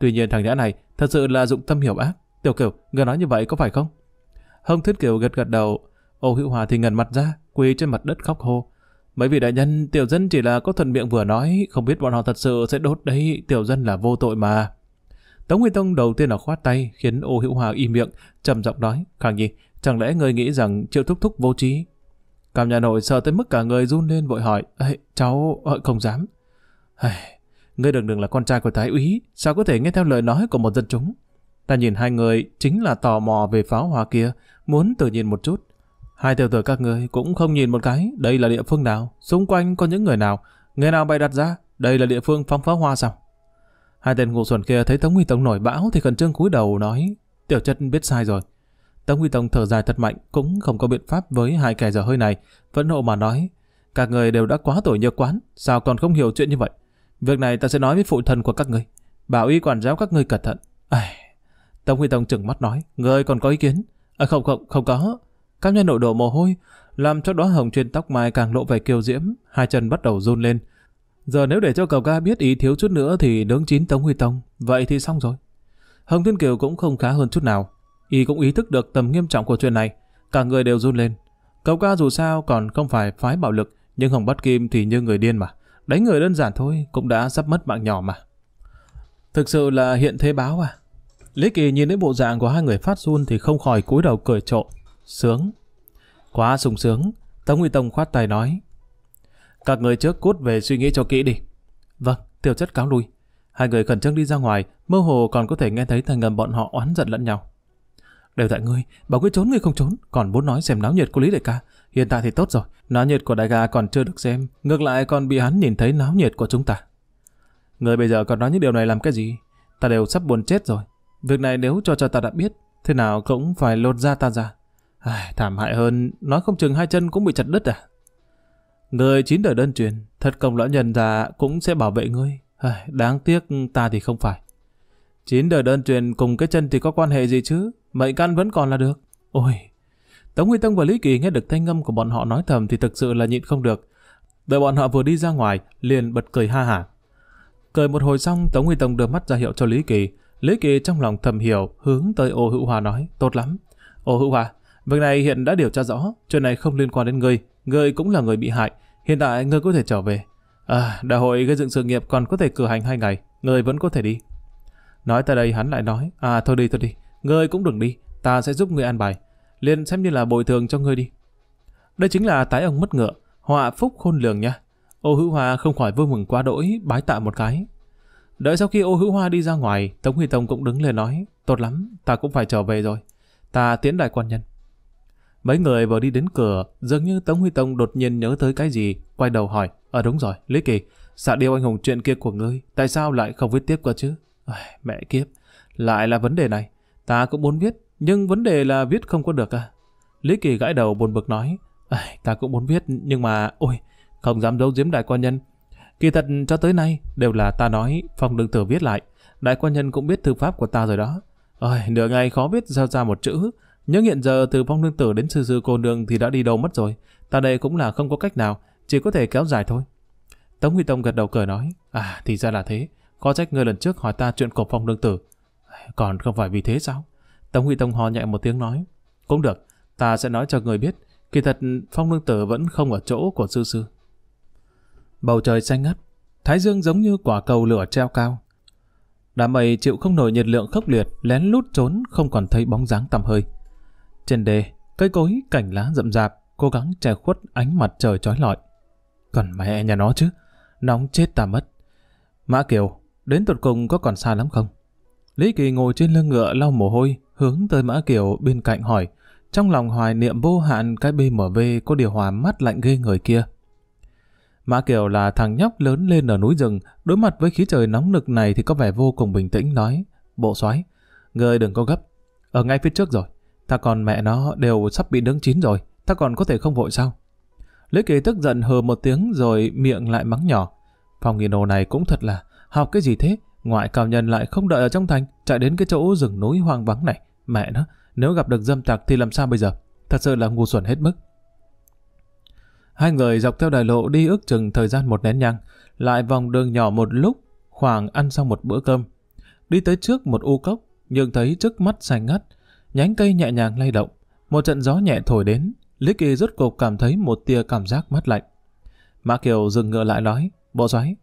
Tuy nhiên thằng nhã này thật sự là dụng tâm hiểu ác. Tiểu Kiều, người nói như vậy có phải không? Hồng Thiết Kiều gật gật đầu. Ô Hữu Hòa thì ngần mặt ra, quỳ trên mặt đất khóc hô. Mấy vị đại nhân, tiểu dân chỉ là có thuận miệng vừa nói, không biết bọn họ thật sự sẽ đốt đấy, tiểu dân là vô tội mà. Tống nguyên Tông đầu tiên là khoát tay, khiến ô hữu hòa im miệng, trầm giọng nói, Khang Nhi, chẳng lẽ ngươi nghĩ rằng triệu thúc thúc vô trí Cảm nhà nội sợ tới mức cả người run lên vội hỏi, Ê, cháu ờ, không dám. Ngươi đừng đừng là con trai của Thái úy, sao có thể nghe theo lời nói của một dân chúng. Ta nhìn hai người chính là tò mò về pháo hoa kia, muốn tự nhìn một chút. Hai tiểu tử các người cũng không nhìn một cái, đây là địa phương nào, xung quanh có những người nào, người nào bày đặt ra, đây là địa phương phóng pháo hoa sao? Hai tên ngụ xuẩn kia thấy Tống Huy Tống nổi bão thì khẩn trương cúi đầu nói, tiểu chất biết sai rồi, Tống Huy Tông thở dài thật mạnh, cũng không có biện pháp với hai kẻ dở hơi này, vẫn nộ mà nói, các người đều đã quá tuổi nhớ quán, sao còn không hiểu chuyện như vậy? Việc này ta sẽ nói với phụ thần của các người, bảo y quản giáo các người cẩn thận. Ai... Tống Huy Tông trừng mắt nói, người còn có ý kiến? À, không không, không có. Cam nhân nội đổ mồ hôi, làm cho đóa hồng trên tóc mai càng lộ vẻ kiêu diễm, hai chân bắt đầu run lên. Giờ nếu để cho Cầu ca biết ý thiếu chút nữa thì nướng chín Tống Huy Tông, vậy thì xong rồi. Hồng Thiên Kiều cũng không khá hơn chút nào, Y cũng ý thức được tầm nghiêm trọng của chuyện này, cả người đều run lên. Cậu ca dù sao còn không phải phái bạo lực, nhưng Hồng Bát Kim thì như người điên mà. Đánh người đơn giản thôi, cũng đã sắp mất mạng nhỏ mà. Thực sự là hiện thế báo à? Lý Kỳ nhìn đến bộ dạng của hai người phát run thì không khỏi cúi đầu cười trộn Sướng. Quá sùng sướng. Tống Huy Tông khoát tay nói. Các người trước cút về suy nghĩ cho kỹ đi. Vâng, tiểu chất cáo lui. Hai người khẩn trương đi ra ngoài, mơ hồ còn có thể nghe thấy thành ngầm bọn họ oán giận lẫn nhau. Đều tại ngươi, bảo ngươi trốn ngươi không trốn, còn muốn nói xem náo nhiệt của Lý Đại ca. Hiện tại thì tốt rồi, náo nhiệt của đại ca còn chưa được xem, ngược lại còn bị hắn nhìn thấy náo nhiệt của chúng ta. Ngươi bây giờ còn nói những điều này làm cái gì? Ta đều sắp buồn chết rồi. Việc này nếu cho cho ta đã biết, thế nào cũng phải lột ra ta ra. Ai, thảm hại hơn, nói không chừng hai chân cũng bị chặt đứt à? Người chín đời đơn truyền, thật công lão nhân già cũng sẽ bảo vệ ngươi. Ai, đáng tiếc ta thì không phải. Chín đời đơn truyền cùng cái chân thì có quan hệ gì chứ? Mệnh căn vẫn còn là được. Ôi! Tống Huy Tông và Lý Kỳ nghe được thanh âm của bọn họ nói thầm thì thực sự là nhịn không được. Đợi bọn họ vừa đi ra ngoài, liền bật cười ha hả. Cười một hồi xong, Tống Huy Tông đưa mắt ra hiệu cho Lý Kỳ. Lý Kỳ trong lòng thầm hiểu, hướng tới Ô Hữu Hòa nói, tốt lắm. Ô Hữu Hòa, việc này hiện đã điều tra rõ, chuyện này không liên quan đến ngươi. Ngươi cũng là người bị hại, hiện tại ngươi có thể trở về. À, đại hội gây dựng sự nghiệp còn có thể cử hành hai ngày, ngươi vẫn có thể đi. Nói tại đây hắn lại nói, à thôi đi thôi đi, Ngươi cũng đừng đi, ta sẽ giúp ngươi an bài. Liền xem như là bồi thường cho ngươi đi. Đây chính là tái ông mất ngựa, họa phúc khôn lường nha. Ô hữu hoa không khỏi vui mừng quá đỗi, bái tạ một cái. Đợi sau khi ô hữu hoa đi ra ngoài, Tống Huy Tông cũng đứng lên nói, tốt lắm, ta cũng phải trở về rồi. Ta tiến đại quan nhân. Mấy người vừa đi đến cửa, dường như Tống Huy Tông đột nhiên nhớ tới cái gì, quay đầu hỏi, ờ đúng rồi, Lý Kỳ, xạ điêu anh hùng chuyện kia của ngươi, tại sao lại không viết tiếp cơ chứ? À, mẹ kiếp, lại là vấn đề này. Ta cũng muốn viết, nhưng vấn đề là viết không có được à. Lý Kỳ gãi đầu buồn bực nói, ta cũng muốn viết, nhưng mà, ôi, không dám giấu giếm đại quan nhân. Kỳ thật cho tới nay, đều là ta nói, phòng đừng thử viết lại. Đại quan nhân cũng biết thư pháp của ta rồi đó. Ôi, nửa ngày khó viết giao ra một chữ. Nhưng hiện giờ từ phong nương tử đến sư sư cô nương thì đã đi đâu mất rồi. Ta đây cũng là không có cách nào, chỉ có thể kéo dài thôi. Tống Huy Tông gật đầu cười nói, à thì ra là thế, có trách ngươi lần trước hỏi ta chuyện cổ phong nương tử, còn không phải vì thế sao? Tống Huy Tông ho nhẹ một tiếng nói. Cũng được, ta sẽ nói cho người biết. Kỳ thật Phong Nương Tử vẫn không ở chỗ của sư sư. Bầu trời xanh ngắt, thái dương giống như quả cầu lửa treo cao. Đám mây chịu không nổi nhiệt lượng khốc liệt, lén lút trốn không còn thấy bóng dáng tầm hơi. Trên đề, cây cối, cảnh lá rậm rạp, cố gắng che khuất ánh mặt trời trói lọi. Còn mẹ nhà nó chứ, nóng chết ta mất. Mã Kiều, đến tuột cùng có còn xa lắm không? Lý Kỳ ngồi trên lưng ngựa lau mồ hôi, hướng tới Mã Kiều bên cạnh hỏi, trong lòng hoài niệm vô hạn cái BMW có điều hòa mát lạnh ghê người kia. Mã Kiều là thằng nhóc lớn lên ở núi rừng, đối mặt với khí trời nóng nực này thì có vẻ vô cùng bình tĩnh nói, bộ xoáy người đừng có gấp, ở ngay phía trước rồi, ta còn mẹ nó đều sắp bị đứng chín rồi, ta còn có thể không vội sao? Lý Kỳ tức giận hờ một tiếng rồi miệng lại mắng nhỏ. Phòng nghỉ đồ này cũng thật là, học cái gì thế, Ngoại cao nhân lại không đợi ở trong thành, chạy đến cái chỗ rừng núi hoang vắng này. Mẹ nó, nếu gặp được dâm tặc thì làm sao bây giờ? Thật sự là ngu xuẩn hết mức. Hai người dọc theo đại lộ đi ước chừng thời gian một nén nhang, lại vòng đường nhỏ một lúc, khoảng ăn xong một bữa cơm. Đi tới trước một u cốc, nhưng thấy trước mắt xanh ngắt, nhánh cây nhẹ nhàng lay động, một trận gió nhẹ thổi đến, Licky rốt cục cảm thấy một tia cảm giác mát lạnh. Mã Kiều dừng ngựa lại nói, bộ xoáy,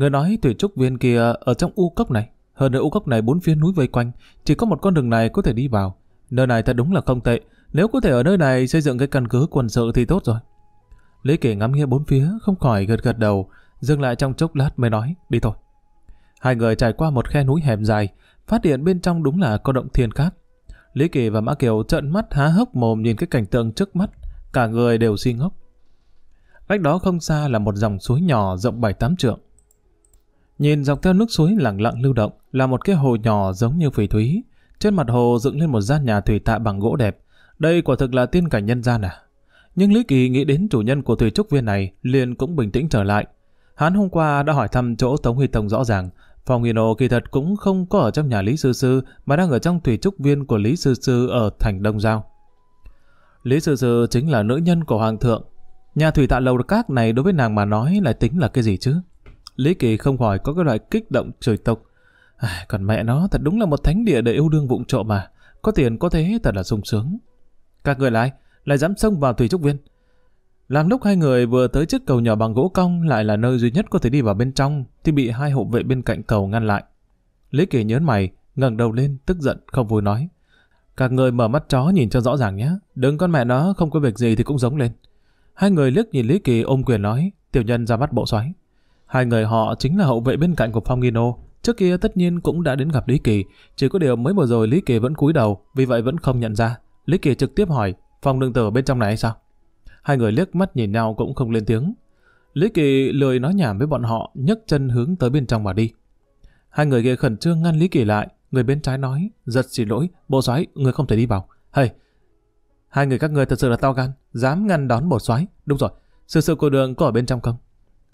Người nói tuyển trúc viên kia ở trong u cốc này, hơn nữa u cốc này bốn phía núi vây quanh, chỉ có một con đường này có thể đi vào. Nơi này thật đúng là không tệ, nếu có thể ở nơi này xây dựng cái căn cứ quân sự thì tốt rồi. Lý Kỳ ngắm nghĩa bốn phía, không khỏi gật gật đầu, dừng lại trong chốc lát mới nói, đi thôi. Hai người trải qua một khe núi hẹp dài, phát hiện bên trong đúng là có động thiên cát. Lý Kỳ và Mã Kiều trợn mắt há hốc mồm nhìn cái cảnh tượng trước mắt, cả người đều si ngốc. Cách đó không xa là một dòng suối nhỏ rộng bảy tám trượng. Nhìn dọc theo nước suối lặng lặng lưu động là một cái hồ nhỏ giống như phỉ thúy. Trên mặt hồ dựng lên một gian nhà thủy tạ bằng gỗ đẹp. Đây quả thực là tiên cảnh nhân gian à. Nhưng Lý Kỳ nghĩ đến chủ nhân của thủy trúc viên này liền cũng bình tĩnh trở lại. Hắn hôm qua đã hỏi thăm chỗ Tống Huy Tông rõ ràng. Phòng Hino kỳ thật cũng không có ở trong nhà Lý Sư Sư mà đang ở trong thủy trúc viên của Lý Sư Sư ở thành Đông Giao. Lý Sư Sư chính là nữ nhân của Hoàng thượng. Nhà thủy tạ lầu các này đối với nàng mà nói là tính là cái gì chứ? Lý Kỳ không hỏi có cái loại kích động trời tộc. À, còn mẹ nó thật đúng là một thánh địa để yêu đương vụng trộm mà. Có tiền có thế thật là sung sướng. Các người lại, lại dám xông vào Thủy Trúc Viên. Làm lúc hai người vừa tới chiếc cầu nhỏ bằng gỗ cong lại là nơi duy nhất có thể đi vào bên trong thì bị hai hộ vệ bên cạnh cầu ngăn lại. Lý Kỳ nhớn mày, ngẩng đầu lên tức giận không vui nói. Các người mở mắt chó nhìn cho rõ ràng nhé, đừng con mẹ nó không có việc gì thì cũng giống lên. Hai người liếc nhìn Lý Kỳ ôm quyền nói, tiểu nhân ra mắt bộ xoáy. Hai người họ chính là hậu vệ bên cạnh của Phong Gino. Trước kia tất nhiên cũng đã đến gặp Lý Kỳ, chỉ có điều mới vừa rồi Lý Kỳ vẫn cúi đầu, vì vậy vẫn không nhận ra. Lý Kỳ trực tiếp hỏi, Phong đương tử bên trong này hay sao? Hai người liếc mắt nhìn nhau cũng không lên tiếng. Lý Kỳ lười nói nhảm với bọn họ, nhấc chân hướng tới bên trong mà đi. Hai người kia khẩn trương ngăn Lý Kỳ lại, người bên trái nói, giật xin lỗi, bộ soái người không thể đi vào. Hey, hai người các người thật sự là to gan, dám ngăn đón bộ soái Đúng rồi, sự sự của đường có ở bên trong không?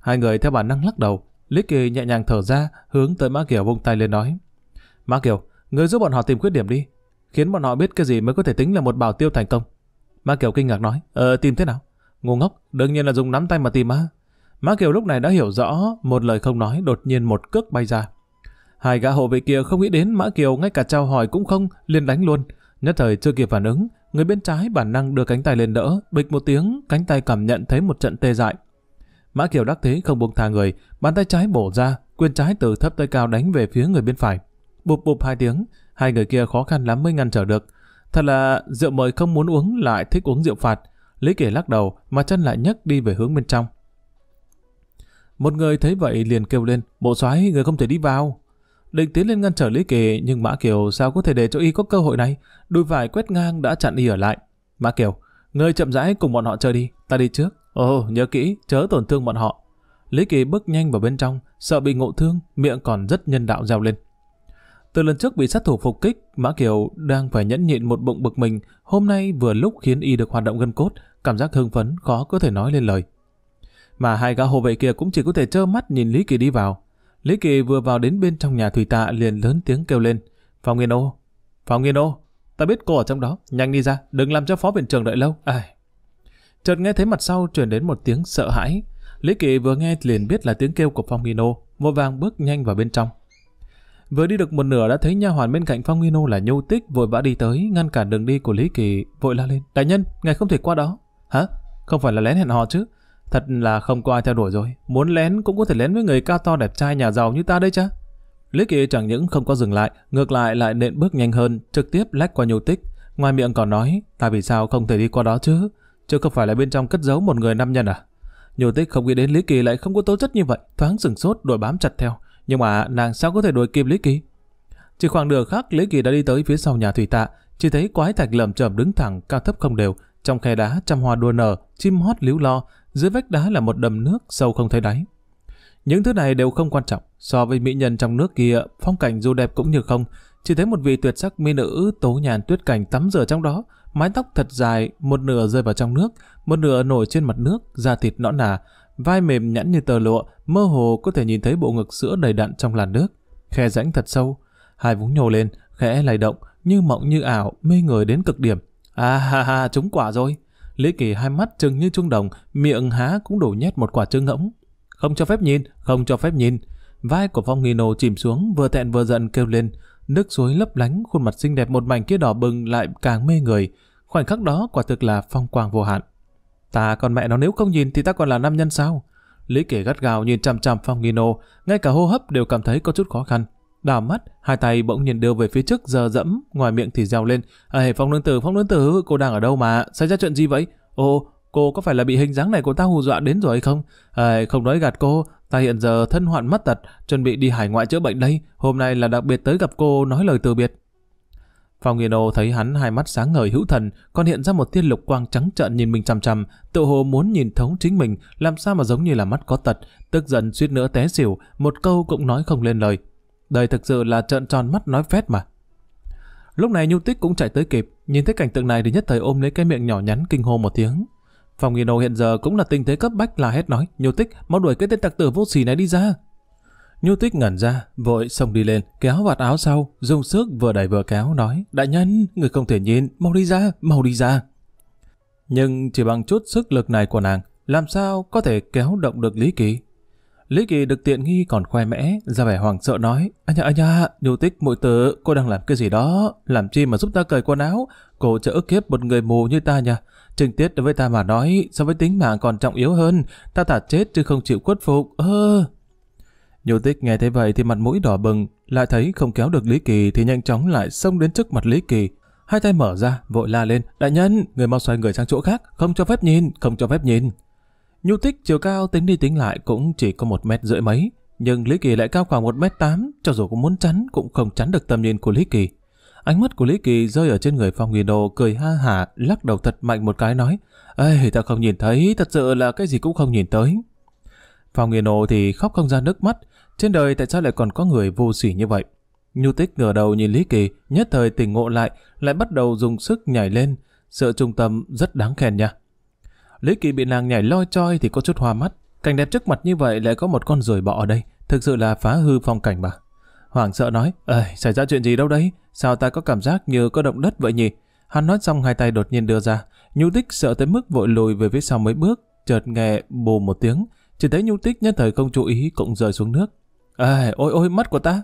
Hai người theo bản năng lắc đầu, Lý nhẹ nhàng thở ra, hướng tới Mã Kiều vung tay lên nói. Mã Kiều, người giúp bọn họ tìm khuyết điểm đi, khiến bọn họ biết cái gì mới có thể tính là một bảo tiêu thành công. Mã Kiều kinh ngạc nói, ờ tìm thế nào? Ngu ngốc, đương nhiên là dùng nắm tay mà tìm á. Mã Kiều lúc này đã hiểu rõ, một lời không nói đột nhiên một cước bay ra. Hai gã hộ vệ kia không nghĩ đến Mã Kiều ngay cả trao hỏi cũng không, liền đánh luôn. Nhất thời chưa kịp phản ứng, người bên trái bản năng đưa cánh tay lên đỡ, bịch một tiếng, cánh tay cảm nhận thấy một trận tê dại. Mã Kiều đắc thế không buông thà người, bàn tay trái bổ ra, quyền trái từ thấp tới cao đánh về phía người bên phải. Bụp bụp hai tiếng, hai người kia khó khăn lắm mới ngăn trở được. Thật là rượu mời không muốn uống lại thích uống rượu phạt. Lý Kỳ lắc đầu mà chân lại nhấc đi về hướng bên trong. Một người thấy vậy liền kêu lên, bộ soái, người không thể đi vào. Định tiến lên ngăn trở Lý Kỳ nhưng Mã Kiều sao có thể để cho y có cơ hội này. Đùi vải quét ngang đã chặn y ở lại. Mã Kiều, Ngươi chậm rãi cùng bọn họ chơi đi, ta đi trước. Ồ, oh, nhớ kỹ, chớ tổn thương bọn họ. Lý Kỳ bước nhanh vào bên trong, sợ bị ngộ thương, miệng còn rất nhân đạo reo lên. Từ lần trước bị sát thủ phục kích, Mã Kiều đang phải nhẫn nhịn một bụng bực mình, hôm nay vừa lúc khiến y được hoạt động gân cốt, cảm giác hưng phấn khó có thể nói lên lời. Mà hai gã hộ vệ kia cũng chỉ có thể trơ mắt nhìn Lý Kỳ đi vào. Lý Kỳ vừa vào đến bên trong nhà thủy tạ liền lớn tiếng kêu lên, "Phòng Nghiên Ô, Phòng Nghiên Ô!" Ta biết cô ở trong đó, nhanh đi ra, đừng làm cho phó viện trưởng đợi lâu. Ai... Chợt nghe thấy mặt sau truyền đến một tiếng sợ hãi. Lý Kỳ vừa nghe liền biết là tiếng kêu của Phong Nô. vội vàng bước nhanh vào bên trong. Vừa đi được một nửa đã thấy nha hoàn bên cạnh Phong Nô là Nhu Tích vội vã đi tới ngăn cản đường đi của Lý Kỳ, vội la lên: "Đại nhân, ngài không thể qua đó." "Hả? Không phải là lén hẹn hò chứ? Thật là không có ai theo đuổi rồi, muốn lén cũng có thể lén với người cao to đẹp trai nhà giàu như ta đây chứ?" Lý Kỳ chẳng những không có dừng lại, ngược lại lại nện bước nhanh hơn, trực tiếp lách qua nhu tích. Ngoài miệng còn nói, tại vì sao không thể đi qua đó chứ? Chứ không phải là bên trong cất giấu một người nam nhân à? Nhu tích không nghĩ đến Lý Kỳ lại không có tố chất như vậy, thoáng sừng sốt đuổi bám chặt theo. Nhưng mà nàng sao có thể đuổi kịp Lý Kỳ? Chỉ khoảng đường khác Lý Kỳ đã đi tới phía sau nhà thủy tạ, chỉ thấy quái thạch lởm chởm đứng thẳng cao thấp không đều, trong khe đá trăm hoa đua nở, chim hót líu lo, dưới vách đá là một đầm nước sâu không thấy đáy. Những thứ này đều không quan trọng, so với mỹ nhân trong nước kia, phong cảnh dù đẹp cũng như không, chỉ thấy một vị tuyệt sắc mỹ nữ tố nhàn tuyết cảnh tắm rửa trong đó, mái tóc thật dài, một nửa rơi vào trong nước, một nửa nổi trên mặt nước, da thịt nõn nà, vai mềm nhẵn như tờ lụa, mơ hồ có thể nhìn thấy bộ ngực sữa đầy đặn trong làn nước, khe rãnh thật sâu, hai vúng nhô lên, khẽ lay động, như mộng như ảo, mê người đến cực điểm. À ha ha, trúng quả rồi. Lý Kỳ hai mắt trừng như trung đồng, miệng há cũng đủ nhét một quả trứng ngỗng, không cho phép nhìn, không cho phép nhìn. Vai của Phong Nino chìm xuống, vừa thẹn vừa giận kêu lên. Nước suối lấp lánh, khuôn mặt xinh đẹp một mảnh kia đỏ bừng lại càng mê người. Khoảnh khắc đó quả thực là phong quang vô hạn. Ta còn mẹ nó nếu không nhìn thì ta còn là nam nhân sao? Lý kể gắt gào nhìn chằm chằm Phong Nino, ngay cả hô hấp đều cảm thấy có chút khó khăn. Đảo mắt, hai tay bỗng nhìn đưa về phía trước giờ dẫm, ngoài miệng thì reo lên. Ê, Phong Nương Tử, Phong Nương Tử, cô đang ở đâu mà? Xảy ra chuyện gì vậy? Ồ, cô có phải là bị hình dáng này của ta hù dọa đến rồi hay không? À, không nói gạt cô, ta hiện giờ thân hoạn mất tật, chuẩn bị đi hải ngoại chữa bệnh đây, hôm nay là đặc biệt tới gặp cô nói lời từ biệt. Phong Nghiên Ô thấy hắn hai mắt sáng ngời hữu thần, còn hiện ra một tiên lục quang trắng trợn nhìn mình chằm chằm, tự hồ muốn nhìn thấu chính mình, làm sao mà giống như là mắt có tật, tức giận suýt nữa té xỉu, một câu cũng nói không lên lời. Đây thực sự là trợn tròn mắt nói phét mà. Lúc này Nhu Tích cũng chạy tới kịp, nhìn thấy cảnh tượng này thì nhất thời ôm lấy cái miệng nhỏ nhắn kinh hô một tiếng. Phòng nghỉ nổ hiện giờ cũng là tình thế cấp bách là hết nói. Nhu tích, mau đuổi cái tên tặc tử vô sỉ này đi ra. Nhu tích ngẩn ra, vội xông đi lên, kéo vạt áo sau, dùng sức vừa đẩy vừa kéo, nói, đại nhân, người không thể nhìn, mau đi ra, mau đi ra. Nhưng chỉ bằng chút sức lực này của nàng, làm sao có thể kéo động được Lý Kỳ? Lý Kỳ được tiện nghi còn khoe mẽ, ra vẻ hoàng sợ nói, anh nhà anh nhà, nhu tích mụi tử, cô đang làm cái gì đó, làm chi mà giúp ta cởi quần áo, cô trợ ức hiếp một người mù như ta nha trình tiết đối với ta mà nói, so với tính mạng còn trọng yếu hơn, ta thả chết chứ không chịu khuất phục, ơ... Nhu tích nghe thấy vậy thì mặt mũi đỏ bừng, lại thấy không kéo được Lý Kỳ thì nhanh chóng lại xông đến trước mặt Lý Kỳ. Hai tay mở ra, vội la lên, đại nhân, người mau xoay người sang chỗ khác, không cho phép nhìn, không cho phép nhìn. Nhu tích chiều cao tính đi tính lại cũng chỉ có một mét rưỡi mấy, nhưng Lý Kỳ lại cao khoảng một mét tám, cho dù có muốn chắn cũng không chắn được tầm nhìn của Lý Kỳ. Ánh mắt của Lý Kỳ rơi ở trên người Phong Nguyên Guido cười ha hả, lắc đầu thật mạnh một cái nói Ê, ta không nhìn thấy, thật sự là cái gì cũng không nhìn tới. Phong Nguyên Guido thì khóc không ra nước mắt, trên đời tại sao lại còn có người vô sỉ như vậy? Nhu tích ngửa đầu nhìn Lý Kỳ, nhất thời tỉnh ngộ lại, lại bắt đầu dùng sức nhảy lên, Sợ trung tâm rất đáng khen nha. Lý Kỳ bị nàng nhảy loi choi thì có chút hoa mắt, cảnh đẹp trước mặt như vậy lại có một con ruồi bọ ở đây, thực sự là phá hư phong cảnh mà hoảng sợ nói, ơi xảy ra chuyện gì đâu đấy? Sao ta có cảm giác như có động đất vậy nhỉ? Hắn nói xong hai tay đột nhiên đưa ra, Nhu Tích sợ tới mức vội lùi về phía sau mấy bước, chợt nghe bù một tiếng, chỉ thấy Nhu Tích nhất thời không chú ý cũng rơi xuống nước. ơi ôi ôi mắt của ta!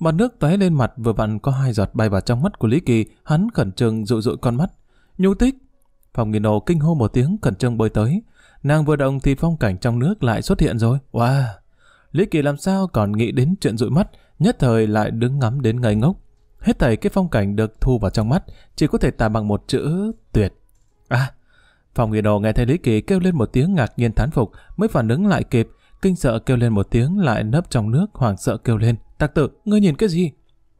Mặt nước tóe lên mặt vừa vặn có hai giọt bay vào trong mắt của Lý Kỳ, hắn khẩn trương dụ dụi con mắt. Nhu Tích! Phòng nghỉ nổ kinh hô một tiếng khẩn trương bơi tới. Nàng vừa động thì phong cảnh trong nước lại xuất hiện rồi. Wow! Lý Kỳ làm sao còn nghĩ đến chuyện dụi mắt, nhất thời lại đứng ngắm đến ngây ngốc. Hết thảy cái phong cảnh được thu vào trong mắt, chỉ có thể tả bằng một chữ tuyệt. À, phòng nghỉ đồ nghe thấy Lý Kỳ kêu lên một tiếng ngạc nhiên thán phục, mới phản ứng lại kịp, kinh sợ kêu lên một tiếng lại nấp trong nước, hoảng sợ kêu lên. Tạc tử, ngươi nhìn cái gì?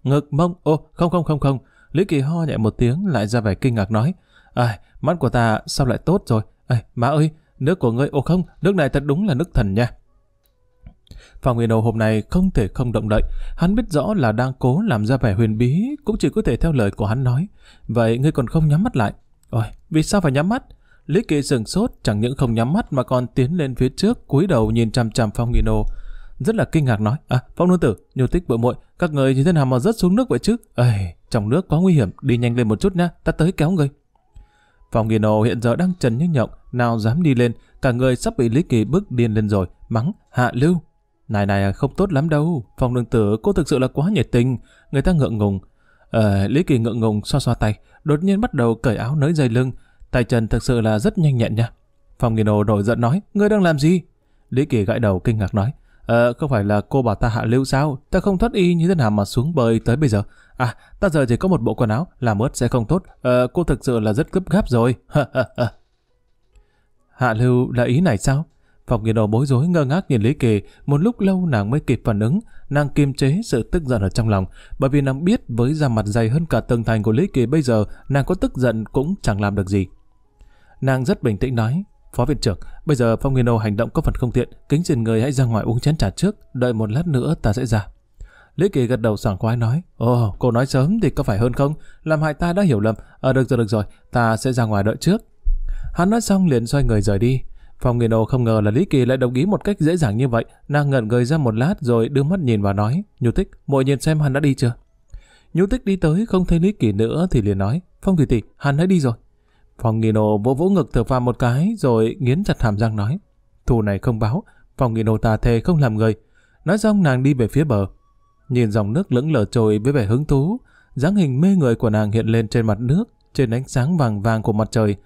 Ngực mông, ô, không không không không. Lý Kỳ ho nhẹ một tiếng lại ra vẻ kinh ngạc nói. ai mắt của ta sao lại tốt rồi? ai má ơi, nước của ngươi, ô không, nước này thật đúng là nước thần nha. Phạm Nguyên Âu hôm nay không thể không động đậy, hắn biết rõ là đang cố làm ra vẻ huyền bí, cũng chỉ có thể theo lời của hắn nói. Vậy ngươi còn không nhắm mắt lại? Ôi, vì sao phải nhắm mắt? Lý Kỳ sừng sốt, chẳng những không nhắm mắt mà còn tiến lên phía trước, cúi đầu nhìn chằm chằm Phong Nguyên Âu. Rất là kinh ngạc nói, à, Phong Nương Tử, nhiều tích Bội muội các người như thế nào mà rớt xuống nước vậy chứ? Ây, trong nước quá nguy hiểm, đi nhanh lên một chút nha, ta tới kéo người. Phong Nguyên Âu hiện giờ đang trần như nhộng, nào dám đi lên, cả người sắp bị Lý Kỳ bước điên lên rồi, mắng, hạ lưu, này này không tốt lắm đâu, phòng đường tử cô thực sự là quá nhiệt tình, người ta ngượng ngùng. Ờ, Lý Kỳ ngượng ngùng xoa xoa tay, đột nhiên bắt đầu cởi áo nới dây lưng. tài Trần thực sự là rất nhanh nhẹn nha. Phòng Nghỉ hồ nổi giận nói, ngươi đang làm gì? Lý Kỳ gãi đầu kinh ngạc nói, Ờ, không phải là cô bảo ta hạ lưu sao? Ta không thoát y như thế nào mà xuống bơi tới bây giờ. À, ta giờ chỉ có một bộ quần áo, làm ướt sẽ không tốt. Ờ, cô thực sự là rất gấp gáp rồi. hạ lưu là ý này sao? Phòng nghiền đầu bối rối ngơ ngác nhìn Lý Kỳ, một lúc lâu nàng mới kịp phản ứng, nàng kiềm chế sự tức giận ở trong lòng, bởi vì nàng biết với da mặt dày hơn cả tường thành của Lý Kỳ bây giờ, nàng có tức giận cũng chẳng làm được gì. Nàng rất bình tĩnh nói, Phó viện trưởng, bây giờ Phong Nghiên Âu hành động có phần không tiện, kính xin người hãy ra ngoài uống chén trà trước, đợi một lát nữa ta sẽ ra. Lý Kỳ gật đầu sảng khoái nói, Ồ, cô nói sớm thì có phải hơn không? Làm hại ta đã hiểu lầm, ờ được rồi được rồi, ta sẽ ra ngoài đợi trước. Hắn nói xong liền xoay người rời đi. Phong Nghiên Ô không ngờ là Lý Kỳ lại đồng ý một cách dễ dàng như vậy, nàng ngẩn người ra một lát rồi đưa mắt nhìn và nói, Nhu Tích, muội nhìn xem hắn đã đi chưa? Nhu Tích đi tới không thấy Lý Kỳ nữa thì liền nói, Phong tỷ Tỷ, hắn đã đi rồi. Phong Nghiên Ô vỗ vỗ ngực thở phàm một cái rồi nghiến chặt hàm răng nói, thù này không báo, Phong Nghiên Ô ta thề không làm người. Nói xong nàng đi về phía bờ, nhìn dòng nước lững lờ trôi với vẻ hứng thú, dáng hình mê người của nàng hiện lên trên mặt nước, trên ánh sáng vàng vàng của mặt trời.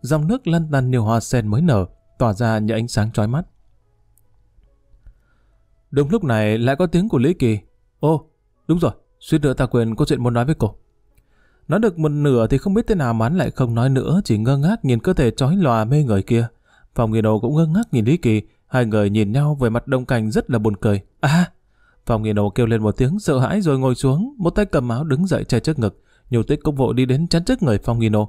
Dòng nước lăn tăn nhiều hoa sen mới nở, tỏa ra như ánh sáng chói mắt. Đúng lúc này lại có tiếng của Lý Kỳ. Ô, đúng rồi, suýt nữa ta quên có chuyện muốn nói với cô. Nói được một nửa thì không biết thế nào mà hắn lại không nói nữa, chỉ ngơ ngác nhìn cơ thể chói lòa mê người kia. Phòng nghiền đầu cũng ngơ ngác nhìn Lý Kỳ, hai người nhìn nhau về mặt đồng cảnh rất là buồn cười. À, phòng nghiền đầu kêu lên một tiếng sợ hãi rồi ngồi xuống, một tay cầm áo đứng dậy che trước ngực. Nhiều tích cũng vội đi đến chắn trước người phòng nghiền đầu.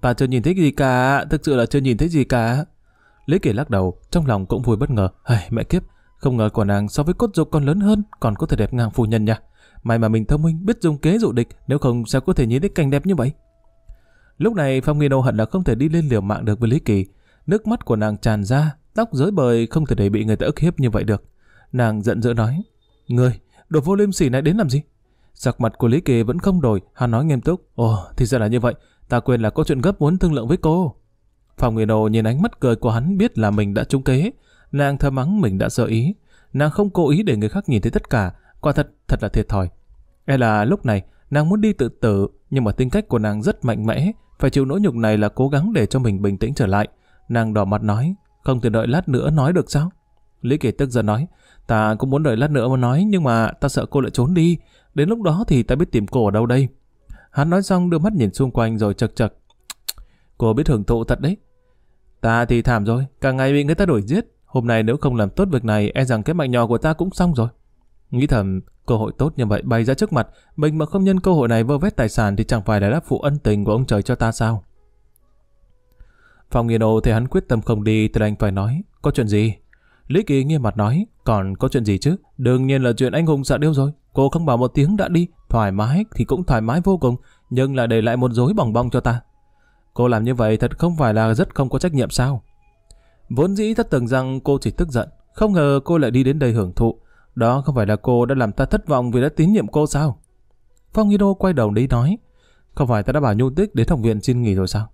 Ta chưa nhìn thấy gì cả, thực sự là chưa nhìn thấy gì cả. Lý Kỳ lắc đầu, trong lòng cũng vui bất ngờ. Hey, mẹ kiếp, không ngờ của nàng so với cốt dục còn lớn hơn, còn có thể đẹp ngang phu nhân nha. May mà mình thông minh, biết dùng kế dụ địch, nếu không sao có thể nhìn thấy cảnh đẹp như vậy. Lúc này Phong Nghi Nô hận là không thể đi lên liều mạng được với Lý Kỳ. Nước mắt của nàng tràn ra, tóc rối bời không thể để bị người ta ức hiếp như vậy được. Nàng giận dữ nói, Ngươi, đồ vô liêm sỉ này đến làm gì? Sắc mặt của Lý Kỳ vẫn không đổi, hắn nói nghiêm túc, Ồ, thì ra là như vậy, ta quên là có chuyện gấp muốn thương lượng với cô. Phòng người nồ nhìn ánh mắt cười của hắn biết là mình đã trúng kế. Nàng thơ mắng mình đã sơ ý. Nàng không cố ý để người khác nhìn thấy tất cả. Quả thật, thật là thiệt thòi. E là lúc này, nàng muốn đi tự tử, nhưng mà tính cách của nàng rất mạnh mẽ. Phải chịu nỗi nhục này là cố gắng để cho mình bình tĩnh trở lại. Nàng đỏ mặt nói, không thể đợi lát nữa nói được sao? Lý Kỳ tức giận nói, ta cũng muốn đợi lát nữa mà nói, nhưng mà ta sợ cô lại trốn đi. Đến lúc đó thì ta biết tìm cô ở đâu đây. Hắn nói xong đưa mắt nhìn xung quanh rồi chật chật. Cô biết hưởng thụ thật đấy, Ta thì thảm rồi, cả ngày bị người ta đuổi giết. Hôm nay nếu không làm tốt việc này, e rằng cái mạng nhỏ của ta cũng xong rồi. Nghĩ thầm, cơ hội tốt như vậy bay ra trước mặt, mình mà không nhân cơ hội này vơ vét tài sản thì chẳng phải là đáp phụ ân tình của ông trời cho ta sao. Phòng nghiền ô thì hắn quyết tâm không đi thì anh phải nói, có chuyện gì? Lý Kỳ nghiêm mặt nói, còn có chuyện gì chứ? Đương nhiên là chuyện anh hùng xạ điêu rồi. Cô không bảo một tiếng đã đi, thoải mái thì cũng thoải mái vô cùng, nhưng là để lại một dối bỏng bong cho ta. Cô làm như vậy thật không phải là rất không có trách nhiệm sao? Vốn dĩ ta tưởng rằng cô chỉ tức giận, không ngờ cô lại đi đến đây hưởng thụ. Đó không phải là cô đã làm ta thất vọng vì đã tín nhiệm cô sao? Phong Hino quay đầu đi nói, không phải ta đã bảo Nhu Tích đến học viện xin nghỉ rồi sao?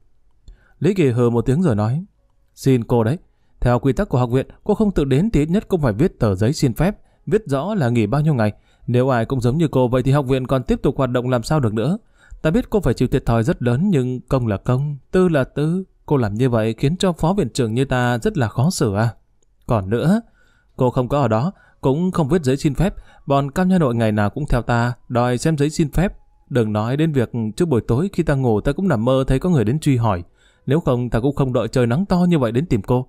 Lý Kỳ Hờ một tiếng rồi nói, xin cô đấy. Theo quy tắc của học viện, cô không tự đến thì ít nhất cũng phải viết tờ giấy xin phép, viết rõ là nghỉ bao nhiêu ngày. Nếu ai cũng giống như cô vậy thì học viện còn tiếp tục hoạt động làm sao được nữa. Ta biết cô phải chịu thiệt thòi rất lớn nhưng công là công, tư là tư. Cô làm như vậy khiến cho phó viện trưởng như ta rất là khó xử à. Còn nữa, cô không có ở đó, cũng không viết giấy xin phép. Bọn cam nha nội ngày nào cũng theo ta, đòi xem giấy xin phép. Đừng nói đến việc trước buổi tối khi ta ngủ ta cũng nằm mơ thấy có người đến truy hỏi. Nếu không ta cũng không đợi trời nắng to như vậy đến tìm cô.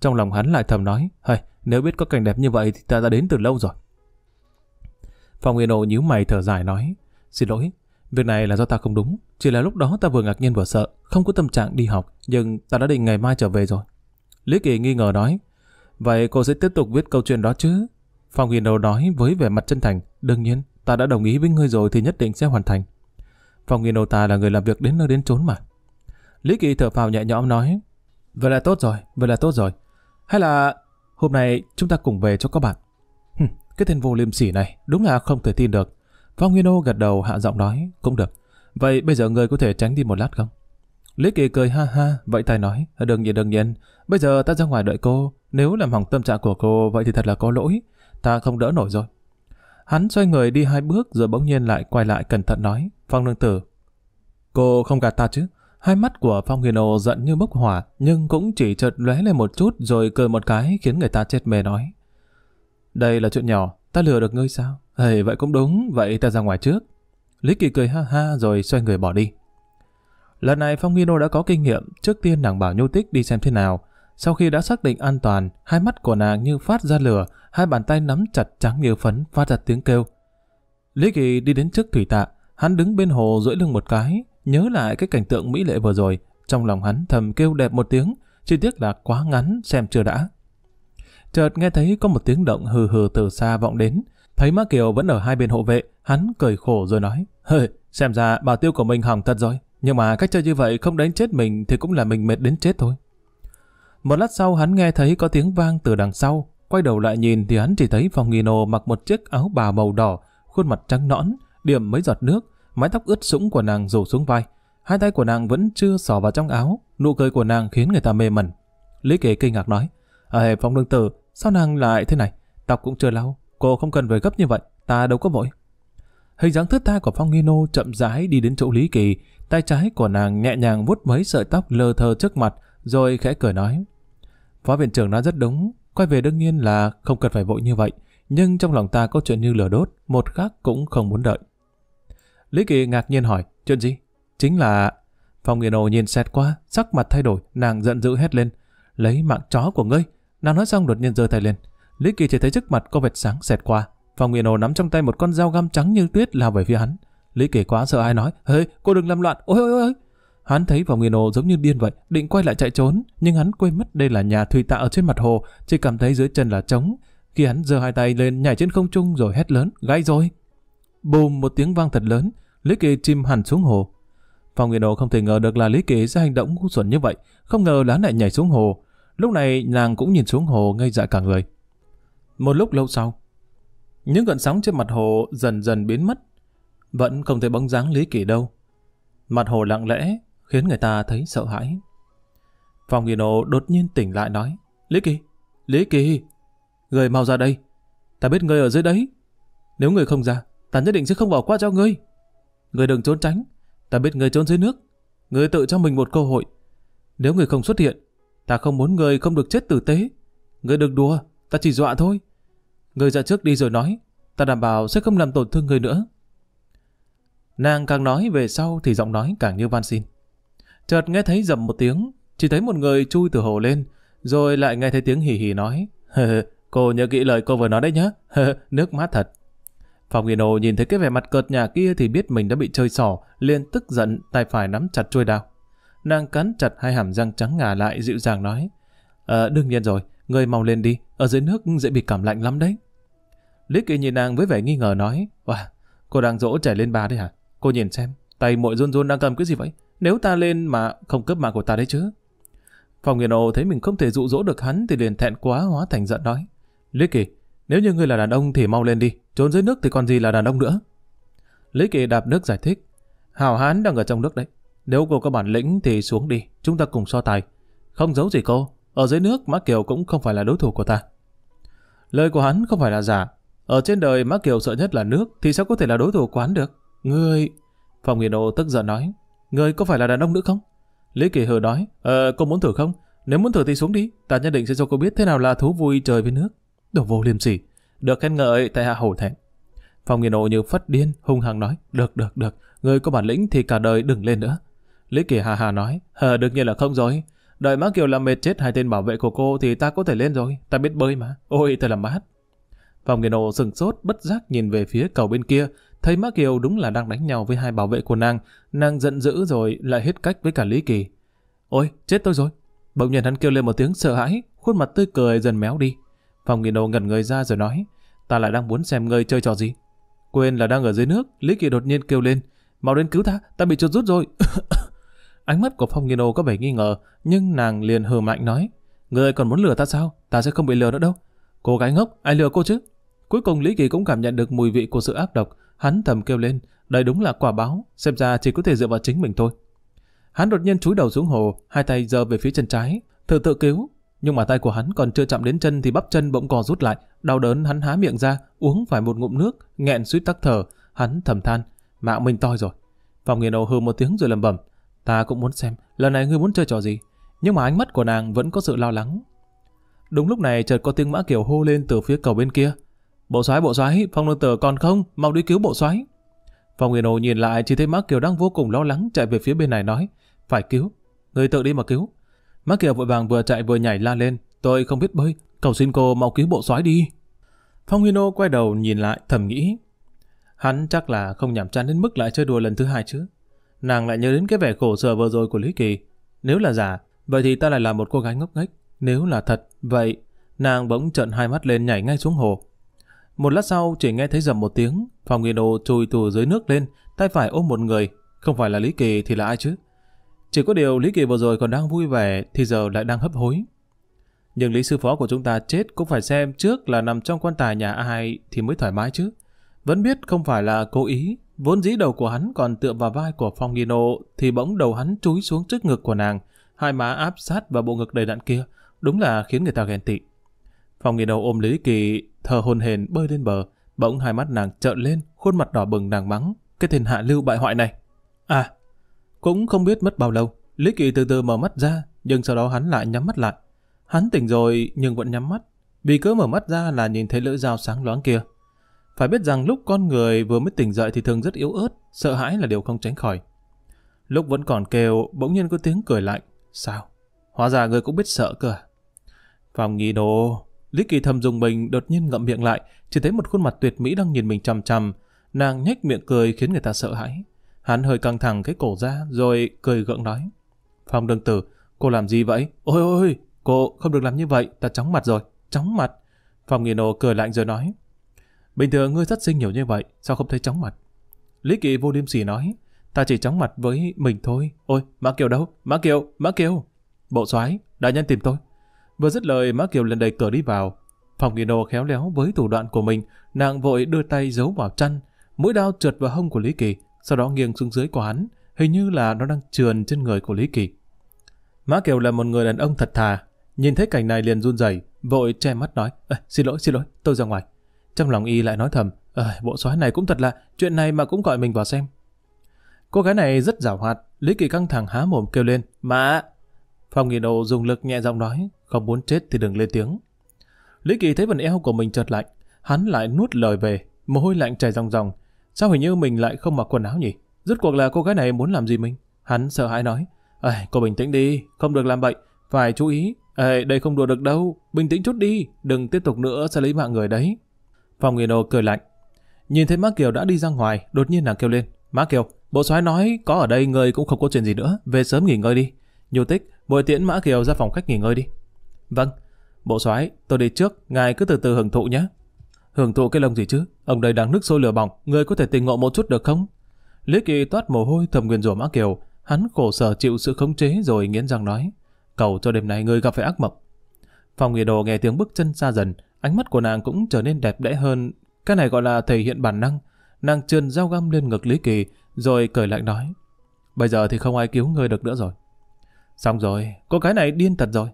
Trong lòng hắn lại thầm nói, hey, nếu biết có cảnh đẹp như vậy thì ta đã đến từ lâu rồi. Phòng Yên Ồ nhíu mày thở dài nói, xin lỗi, Việc này là do ta không đúng, chỉ là lúc đó ta vừa ngạc nhiên vừa sợ, không có tâm trạng đi học, nhưng ta đã định ngày mai trở về rồi. Lý Kỳ nghi ngờ nói, vậy cô sẽ tiếp tục viết câu chuyện đó chứ? Phong Huyền Đầu nói với vẻ mặt chân thành, đương nhiên, ta đã đồng ý với ngươi rồi thì nhất định sẽ hoàn thành. Phong Huyền Đầu ta là người làm việc đến nơi đến chốn mà. Lý Kỳ thở phào nhẹ nhõm nói, vậy là tốt rồi, vậy là tốt rồi. Hay là hôm nay chúng ta cùng về cho các bạn. Hừm, cái tên vô liêm sỉ này đúng là không thể tin được. Phong Nguyên Ô gật đầu hạ giọng nói, cũng được. Vậy bây giờ người có thể tránh đi một lát không? Lý Kỳ cười ha ha, vậy tài nói, đừng nhiên đừng nhiên, bây giờ ta ra ngoài đợi cô, nếu làm hỏng tâm trạng của cô vậy thì thật là có lỗi, ta không đỡ nổi rồi. Hắn xoay người đi hai bước rồi bỗng nhiên lại quay lại cẩn thận nói, Phong Nương Tử. Cô không gạt ta chứ? Hai mắt của Phong Huyền Ô giận như bốc hỏa, nhưng cũng chỉ chợt lóe lên một chút rồi cười một cái khiến người ta chết mê nói. Đây là chuyện nhỏ, Ta lừa được ngươi sao? Hề vậy cũng đúng, vậy ta ra ngoài trước. Lý Kỳ cười ha ha rồi xoay người bỏ đi. Lần này Phong Hino đã có kinh nghiệm, trước tiên nàng bảo Nhu Tích đi xem thế nào. Sau khi đã xác định an toàn, hai mắt của nàng như phát ra lửa, hai bàn tay nắm chặt trắng như phấn phát ra tiếng kêu. Lý Kỳ đi đến trước thủy tạ, hắn đứng bên hồ rưỡi lưng một cái, nhớ lại cái cảnh tượng mỹ lệ vừa rồi, trong lòng hắn thầm kêu đẹp một tiếng, chi tiết là quá ngắn xem chưa đã chợt nghe thấy có một tiếng động hừ hừ từ xa vọng đến. Thấy Mã Kiều vẫn ở hai bên hộ vệ, hắn cười khổ rồi nói, hơi, xem ra bảo tiêu của mình hỏng thật rồi, nhưng mà cách chơi như vậy không đánh chết mình thì cũng là mình mệt đến chết thôi. Một lát sau hắn nghe thấy có tiếng vang từ đằng sau, quay đầu lại nhìn thì hắn chỉ thấy phòng Nino mặc một chiếc áo bà màu đỏ, khuôn mặt trắng nõn, điểm mấy giọt nước, mái tóc ướt sũng của nàng rủ xuống vai. Hai tay của nàng vẫn chưa xỏ vào trong áo, nụ cười của nàng khiến người ta mê mẩn. Lý Kế kinh ngạc nói, Ê, ờ, à, phòng đương tử, Sao nàng lại thế này? Tóc cũng chưa lau, cô không cần về gấp như vậy, ta đâu có vội. Hình dáng thướt tha của Phong Nghi Nô chậm rãi đi đến chỗ Lý Kỳ, tay trái của nàng nhẹ nhàng vuốt mấy sợi tóc lơ thơ trước mặt, rồi khẽ cười nói. Phó viện trưởng nói rất đúng, quay về đương nhiên là không cần phải vội như vậy, nhưng trong lòng ta có chuyện như lửa đốt, một khác cũng không muốn đợi. Lý Kỳ ngạc nhiên hỏi, chuyện gì? Chính là... Phong Nghi Nô nhìn xét qua, sắc mặt thay đổi, nàng giận dữ hét lên. Lấy mạng chó của ngươi, Nàng nói xong đột nhiên giơ tay lên. Lý Kỳ chỉ thấy trước mặt có vệt sáng xẹt qua. Phong Nguyên Hồ nắm trong tay một con dao găm trắng như tuyết lao về phía hắn. Lý Kỳ quá sợ ai nói, "Hê, cô đừng làm loạn." Ôi ôi ôi. Hắn thấy Phong Nguyên Hồ giống như điên vậy, định quay lại chạy trốn, nhưng hắn quên mất đây là nhà thủy tạ ở trên mặt hồ, chỉ cảm thấy dưới chân là trống. Khi hắn giơ hai tay lên nhảy trên không trung rồi hét lớn, "Gãy rồi!" Bùm một tiếng vang thật lớn, Lý Kỳ chìm hẳn xuống hồ. Phong Nguyên Hồ không thể ngờ được là Lý Kỳ sẽ hành động ngu xuẩn như vậy, không ngờ lá lại nhảy xuống hồ. Lúc này nàng cũng nhìn xuống hồ ngây dại cả người. Một lúc lâu sau, những gợn sóng trên mặt hồ dần dần biến mất. Vẫn không thấy bóng dáng Lý Kỳ đâu. Mặt hồ lặng lẽ khiến người ta thấy sợ hãi. Phòng Nghiên Ô đột nhiên tỉnh lại nói Lý Kỳ, Lý Kỳ, người mau ra đây. Ta biết ngươi ở dưới đấy. Nếu người không ra, ta nhất định sẽ không bỏ qua cho ngươi. Người đừng trốn tránh. Ta biết người trốn dưới nước. Người tự cho mình một cơ hội. Nếu người không xuất hiện, Ta không muốn người không được chết tử tế. Người đừng đùa, ta chỉ dọa thôi. Người ra trước đi rồi nói, ta đảm bảo sẽ không làm tổn thương người nữa. Nàng càng nói về sau thì giọng nói càng như van xin. Chợt nghe thấy dầm một tiếng, chỉ thấy một người chui từ hồ lên, rồi lại nghe thấy tiếng hì hì nói. cô nhớ kỹ lời cô vừa nói đấy nhá, nước mát thật. Phòng Nghiên Hồ nhìn thấy cái vẻ mặt cợt nhà kia thì biết mình đã bị chơi xỏ, liền tức giận, tay phải nắm chặt chuôi đao. Nàng cắn chặt hai hàm răng trắng ngà lại dịu dàng nói. à, đương nhiên rồi, người mau lên đi, ở dưới nước dễ bị cảm lạnh lắm đấy. Lý Kỳ nhìn nàng với vẻ nghi ngờ nói. Wow, cô đang dỗ trẻ lên bà đấy hả? Cô nhìn xem, tay muội run run đang cầm cái gì vậy? Nếu ta lên mà không cướp mạng của ta đấy chứ. Phòng nghiền ồ thấy mình không thể dụ dỗ được hắn thì liền thẹn quá hóa thành giận nói. Lý Kỳ, nếu như ngươi là đàn ông thì mau lên đi, trốn dưới nước thì còn gì là đàn ông nữa. Lý Kỳ đạp nước giải thích. Hảo hán đang ở trong nước đấy, nếu cô có bản lĩnh thì xuống đi, chúng ta cùng so tài. Không giấu gì cô, ở dưới nước Mã Kiều cũng không phải là đối thủ của ta. Lời của hắn không phải là giả. Ở trên đời Mã Kiều sợ nhất là nước thì sao có thể là đối thủ quán được? người Phòng nghiền ô tức giận nói. người có phải là đàn ông nữa không? Lý Kỳ Hờ nói. Ờ, cô muốn thử không? Nếu muốn thử thì xuống đi. Ta nhất định sẽ cho cô biết thế nào là thú vui trời với nước. Đồ vô liêm sỉ. Được khen ngợi tại hạ hổ thẹn. Phòng nghiền ô như phát điên, hung hăng nói. Được, được, được. người có bản lĩnh thì cả đời đừng lên nữa. Lý Kỳ hà hà nói, hờ được như là không rồi. Đợi má Kiều làm mệt chết hai tên bảo vệ của cô thì ta có thể lên rồi, ta biết bơi mà. Ôi, thật là mát. Phòng nghiền ổ sừng sốt, bất giác nhìn về phía cầu bên kia, thấy má Kiều đúng là đang đánh nhau với hai bảo vệ của nàng. Nàng giận dữ rồi lại hết cách với cả Lý Kỳ. Ôi, chết tôi rồi. Bỗng nhiên hắn kêu lên một tiếng sợ hãi, khuôn mặt tươi cười dần méo đi. Phòng nghiền ổ ngẩn người ra rồi nói, ta lại đang muốn xem ngươi chơi trò gì. Quên là đang ở dưới nước, Lý Kỳ đột nhiên kêu lên, mau đến cứu ta, ta bị chuột rút rồi. Ánh mắt của Phong Nghiên Âu có vẻ nghi ngờ, nhưng nàng liền hừ mạnh nói. Người còn muốn lừa ta sao? Ta sẽ không bị lừa nữa đâu. Cô gái ngốc, ai lừa cô chứ? Cuối cùng Lý Kỳ cũng cảm nhận được mùi vị của sự ác độc. Hắn thầm kêu lên, đây đúng là quả báo, xem ra chỉ có thể dựa vào chính mình thôi. Hắn đột nhiên chúi đầu xuống hồ, hai tay giơ về phía chân trái, thử tự cứu. Nhưng mà tay của hắn còn chưa chạm đến chân thì bắp chân bỗng cò rút lại, đau đớn hắn há miệng ra, uống phải một ngụm nước, nghẹn suýt tắc thở. Hắn thầm than, mạng mình toi rồi. Phòng nghiền Âu hừ một tiếng rồi lầm bẩm Ta cũng muốn xem, lần này ngươi muốn chơi trò gì, nhưng mà ánh mắt của nàng vẫn có sự lo lắng. Đúng lúc này chợt có tiếng Mã Kiều hô lên từ phía cầu bên kia. Bộ xoáy, bộ xoáy, phong nương tử còn không, mau đi cứu bộ xoáy. Phong Nguyên Hồ nhìn lại chỉ thấy Mã Kiều đang vô cùng lo lắng chạy về phía bên này nói, phải cứu, người tự đi mà cứu. Mã Kiều vội vàng vừa chạy vừa nhảy la lên, tôi không biết bơi, cầu xin cô mau cứu bộ xoáy đi. Phong Nguyên Hồ quay đầu nhìn lại thầm nghĩ, hắn chắc là không nhảm chán đến mức lại chơi đùa lần thứ hai chứ. Nàng lại nhớ đến cái vẻ khổ sở vừa rồi của Lý Kỳ. Nếu là giả, vậy thì ta lại là một cô gái ngốc nghếch. Nếu là thật, vậy... Nàng bỗng trợn hai mắt lên nhảy ngay xuống hồ. Một lát sau chỉ nghe thấy dầm một tiếng, phòng nghiền đồ trùi từ dưới nước lên, tay phải ôm một người. Không phải là Lý Kỳ thì là ai chứ? Chỉ có điều Lý Kỳ vừa rồi còn đang vui vẻ thì giờ lại đang hấp hối. Nhưng Lý Sư Phó của chúng ta chết cũng phải xem trước là nằm trong quan tài nhà ai thì mới thoải mái chứ. Vẫn biết không phải là cố ý Vốn dĩ đầu của hắn còn tựa vào vai của Phong Nghino, thì bỗng đầu hắn chúi xuống trước ngực của nàng, hai má áp sát vào bộ ngực đầy đặn kia, đúng là khiến người ta ghen tị. Phong Nghino ôm Lý Kỳ, thờ hồn hền bơi lên bờ, bỗng hai mắt nàng trợn lên, khuôn mặt đỏ bừng nàng mắng, cái tên hạ lưu bại hoại này. À, cũng không biết mất bao lâu, Lý Kỳ từ từ mở mắt ra, nhưng sau đó hắn lại nhắm mắt lại. Hắn tỉnh rồi nhưng vẫn nhắm mắt, vì cứ mở mắt ra là nhìn thấy lưỡi dao sáng loáng kia. Phải biết rằng lúc con người vừa mới tỉnh dậy thì thường rất yếu ớt, sợ hãi là điều không tránh khỏi. Lúc vẫn còn kêu, bỗng nhiên có tiếng cười lạnh. Sao? Hóa ra người cũng biết sợ cơ à? Phòng nghỉ đồ, Lý Kỳ thầm dùng mình đột nhiên ngậm miệng lại, chỉ thấy một khuôn mặt tuyệt mỹ đang nhìn mình chằm chằm. Nàng nhếch miệng cười khiến người ta sợ hãi. Hắn hơi căng thẳng cái cổ ra rồi cười gượng nói. Phòng đương tử, cô làm gì vậy? Ôi ôi, cô không được làm như vậy, ta chóng mặt rồi, chóng mặt. Phòng nghỉ đồ cười lạnh rồi nói. Bình thường ngươi rất xinh nhiều như vậy, sao không thấy chóng mặt? Lý Kỳ vô liêm sỉ nói, ta chỉ chóng mặt với mình thôi. Ôi, Mã Kiều đâu? Mã Kiều, Mã Kiều. Bộ soái đại nhân tìm tôi. Vừa dứt lời, Mã Kiều lần đầy cửa đi vào. Phòng kỳ đồ khéo léo với thủ đoạn của mình, nàng vội đưa tay giấu vào chăn. Mũi dao trượt vào hông của Lý Kỳ, sau đó nghiêng xuống dưới của hắn. Hình như là nó đang trườn trên người của Lý Kỳ. Mã Kiều là một người đàn ông thật thà. Nhìn thấy cảnh này liền run rẩy vội che mắt nói, Xin lỗi, xin lỗi, tôi ra ngoài. Trong lòng y lại nói thầm, ờ, bộ xoáy này cũng thật lạ, chuyện này mà cũng gọi mình vào xem. Cô gái này rất giảo hoạt, Lý Kỳ căng thẳng há mồm kêu lên, mà... Phòng nghỉ đầu dùng lực nhẹ giọng nói, không muốn chết thì đừng lên tiếng. Lý Kỳ thấy vần eo của mình chợt lạnh, hắn lại nuốt lời về, mồ hôi lạnh chảy ròng ròng. Sao hình như mình lại không mặc quần áo nhỉ? Rốt cuộc là cô gái này muốn làm gì mình? Hắn sợ hãi nói, Ây, ờ, cô bình tĩnh đi, không được làm bệnh, phải chú ý. Ê, ờ, đây không đùa được đâu, bình tĩnh chút đi, đừng tiếp tục nữa sẽ lấy mạng người đấy. Phòng Nguyên đồ cười lạnh. Nhìn thấy Mã Kiều đã đi ra ngoài, đột nhiên nàng kêu lên. Mã Kiều, bộ soái nói có ở đây người cũng không có chuyện gì nữa, về sớm nghỉ ngơi đi. Nhu tích, bồi tiễn Mã Kiều ra phòng khách nghỉ ngơi đi. Vâng, bộ soái, tôi đi trước, ngài cứ từ từ hưởng thụ nhé. Hưởng thụ cái lông gì chứ, ông đây đang nước sôi lửa bỏng, người có thể tình ngộ một chút được không? Lý Kỳ toát mồ hôi thầm nguyên rủa Mã Kiều, hắn khổ sở chịu sự khống chế rồi nghiến răng nói, cầu cho đêm nay người gặp phải ác mộng. Phòng nghỉ đồ nghe tiếng bước chân xa dần, Ánh mắt của nàng cũng trở nên đẹp đẽ hơn. Cái này gọi là thể hiện bản năng. Nàng trườn dao găm lên ngực Lý Kỳ, rồi cười lạnh nói. Bây giờ thì không ai cứu ngươi được nữa rồi. Xong rồi, cô cái này điên thật rồi.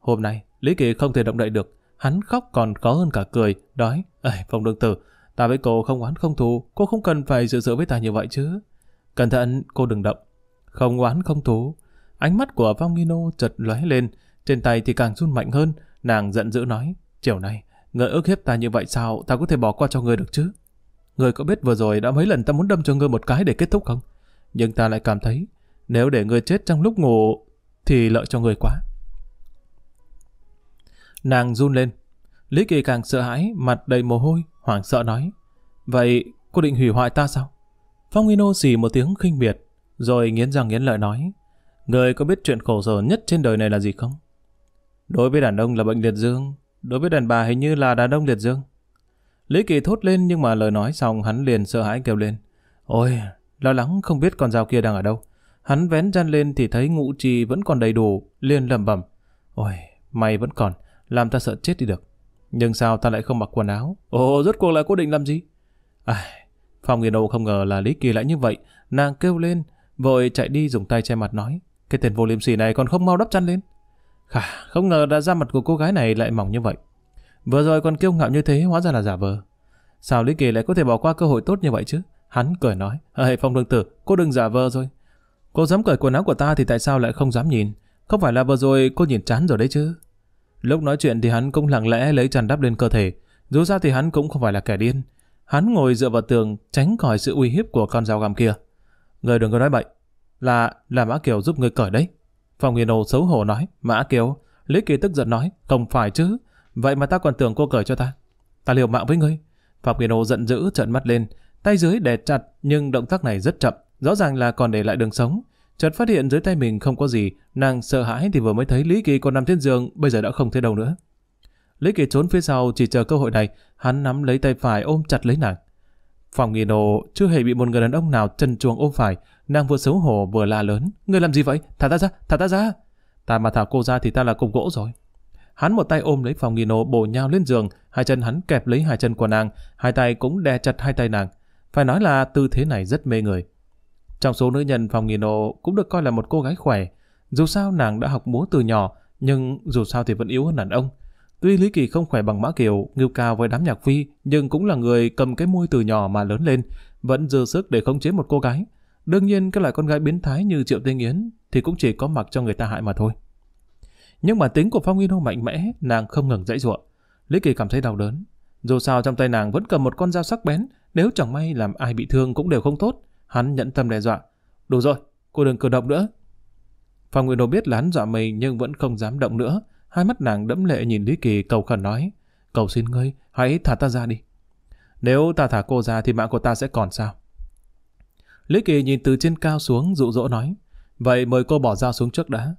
Hôm nay, Lý Kỳ không thể động đậy được. Hắn khóc còn có hơn cả cười, đói. Ê, phòng đường tử, ta với cô không oán không thù, cô không cần phải dự sự với ta như vậy chứ. Cẩn thận, cô đừng động. Không oán không thù. Ánh mắt của Vong Nô chợt lóe lên, trên tay thì càng run mạnh hơn, nàng giận dữ nói. Chiều nay, người ức hiếp ta như vậy sao ta có thể bỏ qua cho người được chứ? Người có biết vừa rồi đã mấy lần ta muốn đâm cho người một cái để kết thúc không? Nhưng ta lại cảm thấy, nếu để người chết trong lúc ngủ, thì lợi cho người quá. Nàng run lên. Lý Kỳ càng sợ hãi, mặt đầy mồ hôi, hoảng sợ nói. Vậy cô định hủy hoại ta sao? Phong Hino xì một tiếng khinh miệt, rồi nghiến răng nghiến lợi nói. Người có biết chuyện khổ sở nhất trên đời này là gì không? Đối với đàn ông là bệnh liệt dương, Đối với đàn bà hình như là đàn ông liệt dương. Lý Kỳ thốt lên nhưng mà lời nói xong hắn liền sợ hãi kêu lên. Ôi, lo lắng không biết con dao kia đang ở đâu. Hắn vén chăn lên thì thấy ngũ trì vẫn còn đầy đủ, liền lẩm bẩm. Ôi, may vẫn còn, làm ta sợ chết đi được. Nhưng sao ta lại không mặc quần áo? Ồ, rốt cuộc là cố định làm gì? À, Phong Nghiên Âu không ngờ là Lý Kỳ lại như vậy. Nàng kêu lên, vội chạy đi dùng tay che mặt nói. Cái tên vô liêm sỉ này còn không mau đắp chăn lên. Khả, không ngờ đã ra mặt của cô gái này lại mỏng như vậy. Vừa rồi còn kiêu ngạo như thế hóa ra là giả vờ. Sao Lý Kỳ lại có thể bỏ qua cơ hội tốt như vậy chứ? Hắn cười nói, hệ Phong Đường Tử, cô đừng giả vờ rồi. Cô dám cởi quần áo của ta thì tại sao lại không dám nhìn? Không phải là vừa rồi cô nhìn chán rồi đấy chứ? Lúc nói chuyện thì hắn cũng lặng lẽ lấy tràn đắp lên cơ thể. Dù sao thì hắn cũng không phải là kẻ điên. Hắn ngồi dựa vào tường tránh khỏi sự uy hiếp của con dao găm kia. Người đừng có nói bậy. Là, là Mã Kiều giúp người cởi đấy. Phòng Nguyên Hồ xấu hổ nói, Mã Kiều, Lý Kỳ tức giận nói, không phải chứ, vậy mà ta còn tưởng cô cởi cho ta. Ta liều mạng với ngươi. Phạm Nguyên Hồ giận dữ trợn mắt lên, tay dưới đè chặt nhưng động tác này rất chậm, rõ ràng là còn để lại đường sống. Chợt phát hiện dưới tay mình không có gì, nàng sợ hãi thì vừa mới thấy Lý Kỳ còn nằm trên giường, bây giờ đã không thấy đâu nữa. Lý Kỳ trốn phía sau chỉ chờ cơ hội này, hắn nắm lấy tay phải ôm chặt lấy nàng. Phòng nghỉ đồ chưa hề bị một người đàn ông nào chân chuồng ôm phải, nàng vừa xấu hổ vừa la lớn. Người làm gì vậy? Thả ta ra, thả ta ra. Ta mà thả cô ra thì ta là cục gỗ rồi. Hắn một tay ôm lấy phòng nghỉ nổ bổ nhau lên giường, hai chân hắn kẹp lấy hai chân của nàng, hai tay cũng đè chặt hai tay nàng. Phải nói là tư thế này rất mê người. Trong số nữ nhân phòng nghỉ nổ cũng được coi là một cô gái khỏe. Dù sao nàng đã học múa từ nhỏ, nhưng dù sao thì vẫn yếu hơn đàn ông. Tuy Lý Kỳ không khỏe bằng Mã Kiều, ngưu cao với đám nhạc phi, nhưng cũng là người cầm cái môi từ nhỏ mà lớn lên, vẫn dư sức để khống chế một cô gái. Đương nhiên các loại con gái biến thái như Triệu Tinh Yến thì cũng chỉ có mặc cho người ta hại mà thôi. Nhưng bản tính của Phong Nguyên Hô mạnh mẽ, nàng không ngừng dãy ruộng. Lý Kỳ cảm thấy đau đớn. Dù sao trong tay nàng vẫn cầm một con dao sắc bén, nếu chẳng may làm ai bị thương cũng đều không tốt. Hắn nhẫn tâm đe dọa. Đủ rồi, cô đừng cử động nữa. Phong Nguyên Hô biết lán dọa mình nhưng vẫn không dám động nữa. Hai mắt nàng đẫm lệ nhìn Lý Kỳ cầu khẩn nói, cầu xin ngươi, hãy thả ta ra đi. Nếu ta thả cô ra thì mạng của ta sẽ còn sao? Lý Kỳ nhìn từ trên cao xuống dụ dỗ nói, vậy mời cô bỏ dao xuống trước đã.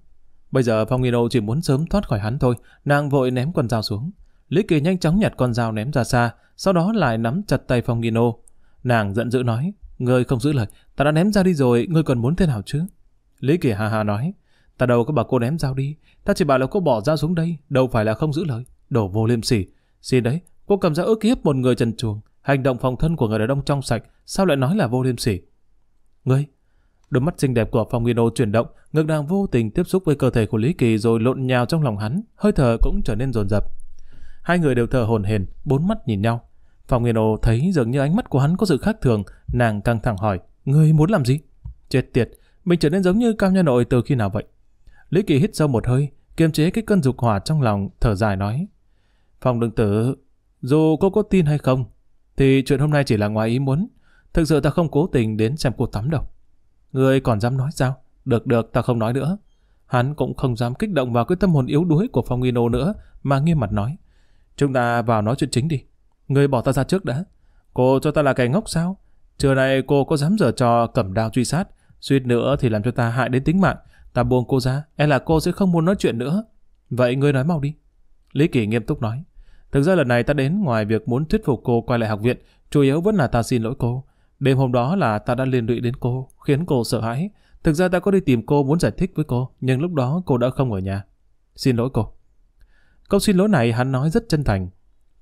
Bây giờ Phong Nghiên Âu chỉ muốn sớm thoát khỏi hắn thôi, nàng vội ném con dao xuống. Lý Kỳ nhanh chóng nhặt con dao ném ra xa, sau đó lại nắm chặt tay Phong Nghiên Âu. Nàng giận dữ nói, ngươi không giữ lời, ta đã ném ra đi rồi, ngươi còn muốn thế nào chứ? Lý Kỳ hà hà nói, Ta đâu có bảo cô ném dao đi, ta chỉ bảo là cô bỏ dao xuống đây, đâu phải là không giữ lời. Đổ vô liêm sỉ. Xin đấy, cô cầm ra ước hiếp một người trần chuồng. Hành động phòng thân của người đàn ông trong sạch, sao lại nói là vô liêm sỉ? Ngươi, đôi mắt xinh đẹp của Phong Nguyên Ô chuyển động, ngực nàng vô tình tiếp xúc với cơ thể của Lý Kỳ rồi lộn nhào trong lòng hắn, hơi thở cũng trở nên dồn dập. Hai người đều thở hồn hển, bốn mắt nhìn nhau. Phong Nguyên Ô thấy dường như ánh mắt của hắn có sự khác thường, nàng căng thẳng hỏi, ngươi muốn làm gì? Chết tiệt, mình trở nên giống như cao nhân nội từ khi nào vậy? Lý Kỳ hít sâu một hơi, kiềm chế cái cơn dục hỏa trong lòng, thở dài nói. Phòng đừng tử, dù cô có tin hay không, thì chuyện hôm nay chỉ là ngoài ý muốn. Thực sự ta không cố tình đến xem cô tắm đâu. Người còn dám nói sao? Được được, ta không nói nữa. Hắn cũng không dám kích động vào cái tâm hồn yếu đuối của Phong Nino nữa, mà nghiêm mặt nói. Chúng ta vào nói chuyện chính đi. Người bỏ ta ra trước đã. Cô cho ta là kẻ ngốc sao? Trưa nay cô có dám dở trò cầm đao truy sát, suýt nữa thì làm cho ta hại đến tính mạng, Ta buông cô ra, e là cô sẽ không muốn nói chuyện nữa. Vậy ngươi nói mau đi. Lý Kỳ nghiêm túc nói. Thực ra lần này ta đến ngoài việc muốn thuyết phục cô quay lại học viện, chủ yếu vẫn là ta xin lỗi cô. Đêm hôm đó là ta đã liên lụy đến cô, khiến cô sợ hãi. Thực ra ta có đi tìm cô muốn giải thích với cô, nhưng lúc đó cô đã không ở nhà. Xin lỗi cô. Câu xin lỗi này hắn nói rất chân thành.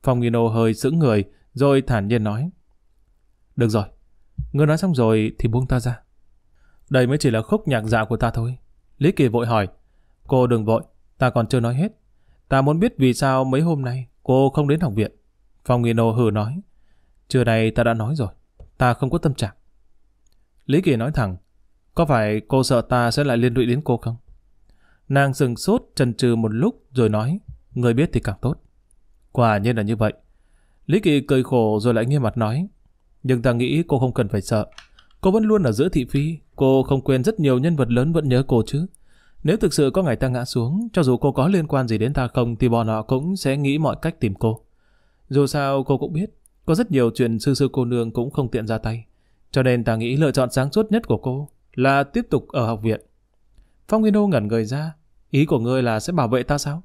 Phòng Nghino hơi sững người, rồi thản nhiên nói. Được rồi, ngươi nói xong rồi thì buông ta ra. Đây mới chỉ là khúc nhạc dạo của ta thôi. Lý Kỳ vội hỏi, cô đừng vội, ta còn chưa nói hết. Ta muốn biết vì sao mấy hôm nay cô không đến học viện. Phong Nghi Nô hừ nói, trưa nay ta đã nói rồi, ta không có tâm trạng. Lý Kỳ nói thẳng, có phải cô sợ ta sẽ lại liên lụy đến cô không? Nàng dừng sốt chần chừ một lúc rồi nói, người biết thì càng tốt. Quả nhiên là như vậy. Lý Kỳ cười khổ rồi lại nghiêm mặt nói, nhưng ta nghĩ cô không cần phải sợ. Cô vẫn luôn ở giữa thị phi, cô không quên rất nhiều nhân vật lớn vẫn nhớ cô chứ. Nếu thực sự có ngày ta ngã xuống, cho dù cô có liên quan gì đến ta không thì bọn họ cũng sẽ nghĩ mọi cách tìm cô. Dù sao cô cũng biết, có rất nhiều chuyện sư sư cô nương cũng không tiện ra tay. Cho nên ta nghĩ lựa chọn sáng suốt nhất của cô là tiếp tục ở học viện. Phong Nguyên Đô ngẩn người ra, ý của ngươi là sẽ bảo vệ ta sao?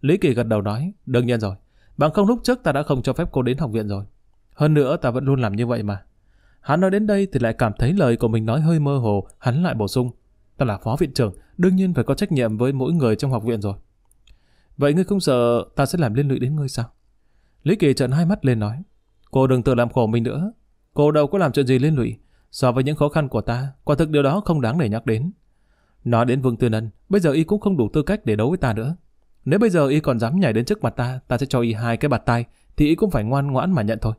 Lý Kỳ gật đầu nói, đương nhiên rồi, bằng không lúc trước ta đã không cho phép cô đến học viện rồi. Hơn nữa ta vẫn luôn làm như vậy mà. Hắn nói đến đây thì lại cảm thấy lời của mình nói hơi mơ hồ, hắn lại bổ sung. Ta là phó viện trưởng, đương nhiên phải có trách nhiệm với mỗi người trong học viện rồi. Vậy ngươi không sợ ta sẽ làm liên lụy đến ngươi sao? Lý Kỳ trợn hai mắt lên nói. Cô đừng tự làm khổ mình nữa. Cô đâu có làm chuyện gì liên lụy. So với những khó khăn của ta, quả thực điều đó không đáng để nhắc đến. Nói đến Vương Tư Ân, bây giờ y cũng không đủ tư cách để đấu với ta nữa. Nếu bây giờ y còn dám nhảy đến trước mặt ta, ta sẽ cho y hai cái bạt tay, thì y cũng phải ngoan ngoãn mà nhận thôi.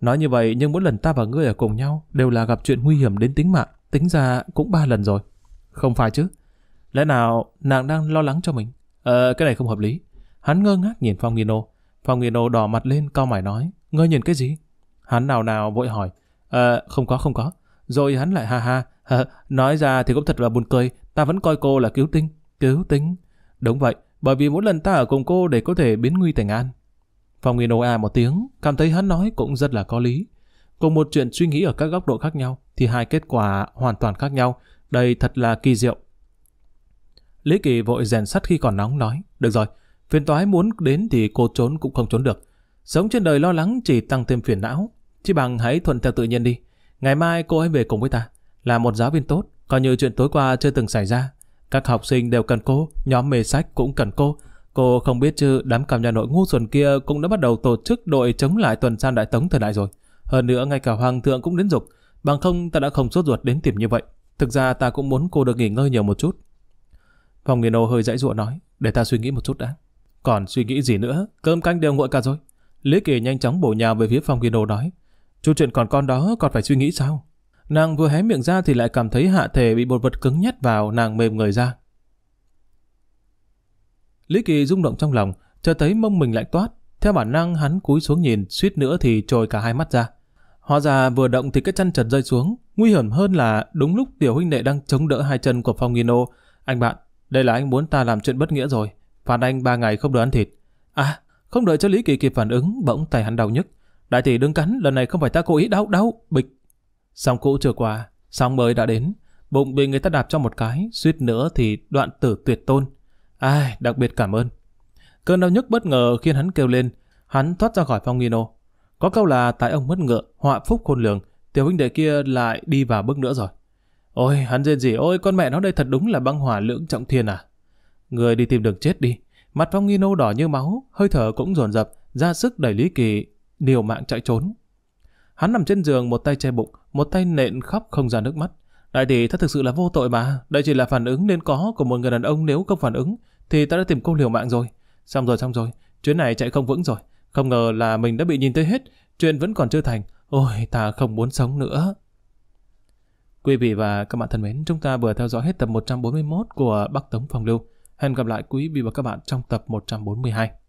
Nói như vậy nhưng mỗi lần ta và ngươi ở cùng nhau đều là gặp chuyện nguy hiểm đến tính mạng, tính ra cũng ba lần rồi. Không phải chứ? Lẽ nào nàng đang lo lắng cho mình? Ờ, cái này không hợp lý. Hắn ngơ ngác nhìn Phong Nghino. Phong Nghino đỏ mặt lên cao mày nói, ngươi nhìn cái gì? Hắn nào nào vội hỏi, ờ, không có không có. Rồi hắn lại ha ha, à, nói ra thì cũng thật là buồn cười, ta vẫn coi cô là cứu tinh. Cứu tinh? Đúng vậy, bởi vì mỗi lần ta ở cùng cô để có thể biến nguy thành an, Phong Yên ồ à một tiếng, cảm thấy hắn nói cũng rất là có lý. Cùng một chuyện suy nghĩ ở các góc độ khác nhau, thì hai kết quả hoàn toàn khác nhau. Đây thật là kỳ diệu. Lý Kỳ vội rèn sắt khi còn nóng nói, được rồi, phiền toái muốn đến thì cô trốn cũng không trốn được. Sống trên đời lo lắng chỉ tăng thêm phiền não, chỉ bằng hãy thuận theo tự nhiên đi. Ngày mai cô ấy về cùng với ta, là một giáo viên tốt, coi như chuyện tối qua chưa từng xảy ra. Các học sinh đều cần cô, nhóm mê sách cũng cần cô, Cô không biết chứ đám cào nhà nội ngu xuẩn kia cũng đã bắt đầu tổ chức đội chống lại tuần san đại tống thời đại rồi. Hơn nữa ngay cả hoàng thượng cũng đến dục, bằng không ta đã không sốt ruột đến tìm như vậy. Thực ra ta cũng muốn cô được nghỉ ngơi nhiều một chút. Phòng nghiền ô hơi dãy dụa nói, để ta suy nghĩ một chút đã. Còn suy nghĩ gì nữa, cơm canh đều nguội cả rồi. Lý Kỳ nhanh chóng bổ nhào về phía phòng nghiền ô nói, chú chuyện còn con đó còn phải suy nghĩ sao? Nàng vừa hé miệng ra thì lại cảm thấy hạ thể bị một vật cứng nhét vào, nàng mềm người ra, Lý Kỳ rung động trong lòng, chờ thấy mông mình lạnh toát. Theo bản năng hắn cúi xuống nhìn, suýt nữa thì trồi cả hai mắt ra. Hóa ra vừa động thì cái chân trật rơi xuống. Nguy hiểm hơn là đúng lúc tiểu huynh đệ đang chống đỡ hai chân của Phong Nô, Anh bạn, đây là anh muốn ta làm chuyện bất nghĩa rồi. Phạt anh ba ngày không được ăn thịt. À, không đợi cho Lý Kỳ kịp phản ứng, bỗng tay hắn đau nhức. Đại tỷ đứng cắn, lần này không phải ta cố ý đau, đau, bịch. Xong cũ chưa qua, xong mới đã đến. Bụng bị người ta đạp cho một cái, suýt nữa thì đoạn tử tuyệt tôn. Ai, đặc biệt cảm ơn. Cơn đau nhức bất ngờ khiến hắn kêu lên, hắn thoát ra khỏi phong Nino. Có câu là tại ông mất ngựa, họa phúc khôn lường, tiểu huynh đệ kia lại đi vào bước nữa rồi. Ôi, hắn rên gì, ôi con mẹ nó đây thật đúng là băng hỏa lưỡng trọng thiên à. Người đi tìm đường chết đi. Mặt phong Nino đỏ như máu, hơi thở cũng dồn dập, ra sức đẩy Lý Kỳ, điều mạng chạy trốn. Hắn nằm trên giường một tay che bụng, một tay nện khóc không ra nước mắt. Đại tỷ thật thực sự là vô tội mà, đây chỉ là phản ứng nên có của một người đàn ông nếu không phản ứng thì ta đã tìm cô liều mạng rồi. Xong rồi xong rồi, chuyến này chạy không vững rồi, không ngờ là mình đã bị nhìn tới hết, chuyện vẫn còn chưa thành, ôi ta không muốn sống nữa. Quý vị và các bạn thân mến, chúng ta vừa theo dõi hết tập 141 của Bắc Tống Phòng Lưu. Hẹn gặp lại quý vị và các bạn trong tập 142.